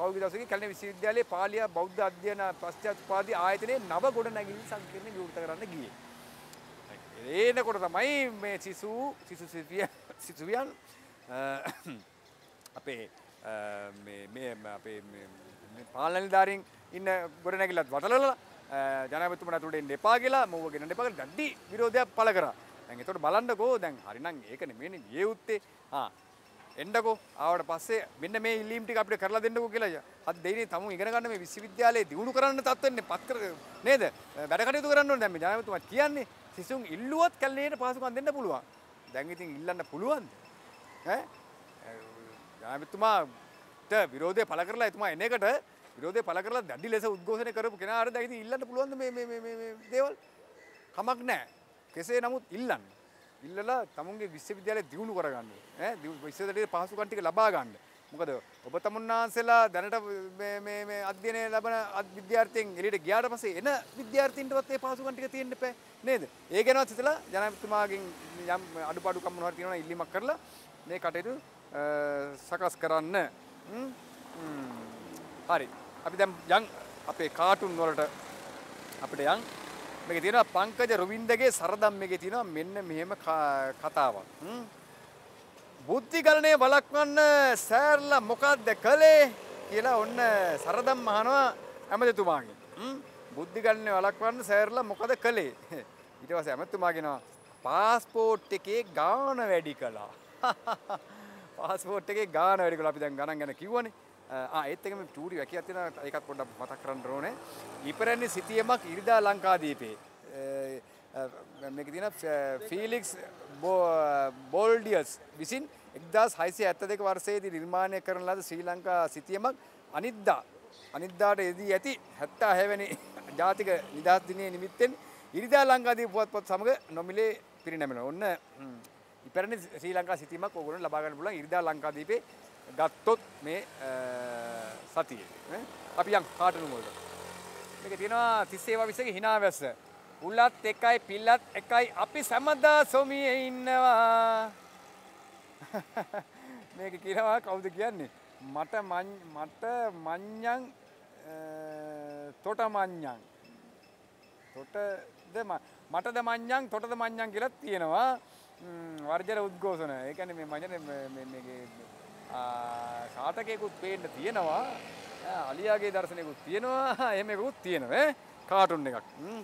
පෞගේ දවසේ කැලණි විශ්වවිද්‍යාලයේ පාලිය බෞද්ධ අධ්‍යයන පශ්චාත්පාදී ආයතනයේ නව ගොඩනැගිලි සංකීර්ණ විවෘත කරන්න ගියේ. එනකොට තමයි මේ සිසු සිසු සිසුවියන් අපේ මේ අපේ පාලනධාරීන් ඉන්න ගොඩනැගිල්ලත් වටලලා ජනපතුමට ඇතුළට එන්න එපා කියලා මෝව ගෙනට එපා කියලා දැඩි විරෝධයක් පළ කරා. දැන් එතකොට බලන්නකෝ දැන් හරිනම් ඒක නෙමෙයිනේ ගියේ උත්තේ. ආ එන්නකෝ ආවට පස්සේ මෙන්න මේ ඉල්ලීම් ටික අපිට කරලා දෙන්නකෝ කියලා අද දෙයිනේ තමුන් ඉගෙන ගන්න මේ විශ්වවිද්‍යාලයේ දියුණු කරන්න තත්ත්වෙන්නේ පත් කර නේද වැඩ කටයුතු කරන්න ඕනේ දැන් මේ ජනාධිපතිතුමා කියන්නේ සිසුන් ඉල්ලුවත් කල්ලේට පහසුකම් දෙන්න පුළුවන් දැන් ඉතින් ඉල්ලන්න පුළුවන්ද ඈ ජනාධිපතිතුමාට විරෝධය පළ කරලා එතුමා එන එකට විරෝධය පළ කරලා දැඩි ලෙස උද්ඝෝෂණය කරපු කෙනාට දැන් ඉතින් ඉල්ලන්න පුළුවන් මේ මේ මේ මේ දේවල් කමක් නැහැ. කෙසේ නමුත් ඉල්ලන්න. ඉල්ලලා තමුන්ගේ විශ්වවිද්‍යාලය දියුණු කරගන්න. ඈ විශ්වවිද්‍යාලයේ පහසුකම් ටික ලබා ගන්න. මොකද ඔබ තමුන්නාන්සලා දැනට මේ මේ මේ අධ්‍යයනය ලබන විද්‍යාර්ථීන් එළියට ගියාට පස්සේ එන විද්‍යාර්ථීන්ටවත් ඒ පහසුකම් ටික තියෙන්න බෑ නේද? ඒ ගැනවත් හිතලා ජනාධිපතිතුමාගෙන් යම් අඩුපාඩුකම් මොනවා හරි තියෙනවා ඉල්ලීමක් කරලා මේ කටයුතු සකස් කරන්න. හරි. අපි දැන් යන් අපේ කාටුන් වලට අපිට යන් මේකේ තියෙනවා පංකජ රුවින්දගේ සරදම් මේකේ තියෙනවා මෙන්න මෙහෙම කතාවක් බුද්ධිගලණය වළක්වන්න සෑර්ලා මොකක්ද කළේ කියලා ඔන්න සරදම් අහනවා ඇමතිතුමාගෙන් බුද්ධිගලණය වළක්වන්න සෑර්ලා මොකද කළේ ඊට පස්සේ ඇමතිතුමාගෙනවා පාස්පෝට් එකේ ගාන වැඩි කළා පාස්පෝට් එකේ ගාන වැඩි කළා අපි දැන් ගණන් ගැන කිව්වනේ ඒත්තකම ටූඩි වැැක ඇතින එකත් පොඩ මතක් කරන්න ඕනේ ඉපරැන්නේ සිතියමක් ඉරිදා ලංකාදීපේ මෙක තින ෆිලික්ස් බෝල්ඩියස් විසින් එක්දස් හයිසි ඇත්ත දෙක වර්සයේදී නිර්මාණය කරන ලද ශ්‍රී ලංකා සිතියමක් අනිද්දා අනිද්දාට එදී ඇති හැත්තා හැවැනි ජාතික නිදහස් දිනය නිමිත්තෙන් ඉරිදා ලංකාදී පුවත් පොත් සමඟ නොමිලේ පිරිනැමෙන ඔන්න ඉපරණ ශ්‍රී ලංකා සිතීමක් ඔගුණ ලබාගන්න පුලන් ඉරිදා ලංකාදීපේ ගත්තොත් මේ සතියේ අපි යම් කාටනුවලට මේක තියෙනවා තිස්සේවා විසගේ හිනාවැස්ස උල්ලත් එකයි පිල්ලත් එකයි අපි සැමදා සොමියේ ඉන්නවා මේක කියනවා කවුද කියන්නේ මට මට මඤ්ඤං තොට මඤ්ඤං තොටද මටද මඤ්ඤං තොටද මඤ්ඤං කියලා තියෙනවා වර්ජන උද්ඝෝෂණ ඒ කියන්නේ මේ මඤ්ඤනේ මේ සාතකයකුත් පේන්න තියෙනවා අලියාගේ දර්ශනයකුත් තියෙනවා එහෙම එකකුත් තියෙනවා කාටුන් එකක්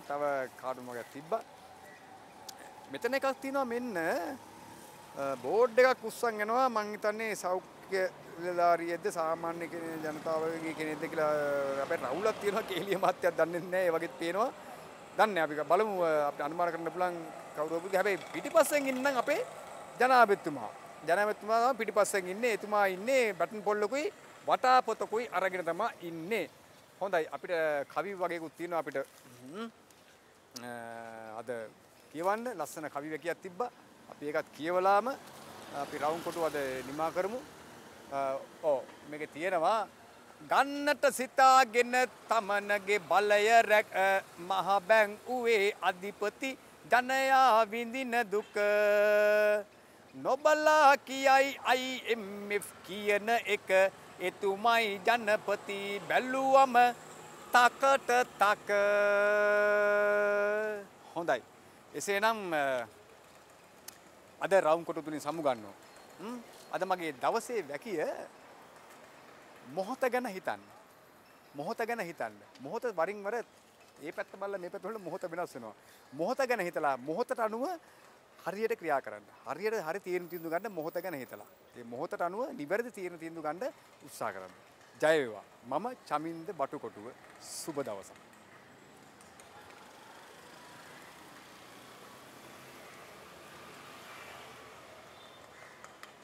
තව කාටුන් වගේ තිබ්බා මෙතන එකක් තියෙනවා මෙන්න බෝඩ් එකක් උස්සන් යනවා මං හිතන්නේ සෞඛ්‍ය නිලධාරියෙක්ද සාමාන්‍ය කෙනෙක් ජනතාවගේ කෙනෙක්ද කියලා අපේ රවුලක් තියෙනවා කේලිය මාත්‍යයක් දන්නේ නැහැ ඒ වගේත් පේනවා දන්නේ අපි බලමු අපිට අනුමාන කරන්න පුළුවන් කවුරු හරි හැබැයි පිටිපස්සෙන් ඉන්නම් අපේ ජනාධිපතිතුමා ජනමතුමා පිටිපස්සෙන් ඉන්නේ එතුමා ඉන්නේ බැටන් පොල්ලකුයි වටා පොතකුයි අරගෙන තමා ඉන්නේ හොඳයි අපිට කවි වගේකුත් තියෙනවා අපිට අද කියවන්න ලස්සන කවි වැකියක් තිබ්බා අපි ඒකත් කියවලාම අපි රවුම් කොටු අද නිමා කරමු ඕ මේක තියෙනවා ගන්නට සිතාගෙන තමනගේ බලය රැක් මහබැංකුවේ අධිපති ජනයා විඳින දුක නොබලා කියයි IMF කියන එක එතුමයි ජනපති බැල්ලුවම තකට තක හොඳයි. එසේනම් අද රවුම් කොටු තුලින් සමුගන්නවා. අද මගේ දවසේ වැකිය මොහොත ගැන හිතන්න. මොහොත ගැන හිතන්න. මොහොත වරින් වර ඒ පැත්ත බලලා මේ පැත්ත බලලා මොහොත වෙනස් වෙනවා. මොහොත ගැන හිතලා මොහොතට අනුව හරියට ක්‍රියා කරන්න. හරියට හරි තීරණ තීන්දුව ගන්න මොහොත ගැන හිතලා. ඒ මොහොතට අනුව නිවැරදි තීරණ තීන්දුව ගන්න උත්සාහ කරන්න. ජය වේවා. මම චමින්ද බටුකොටුව. සුබ දවසක්.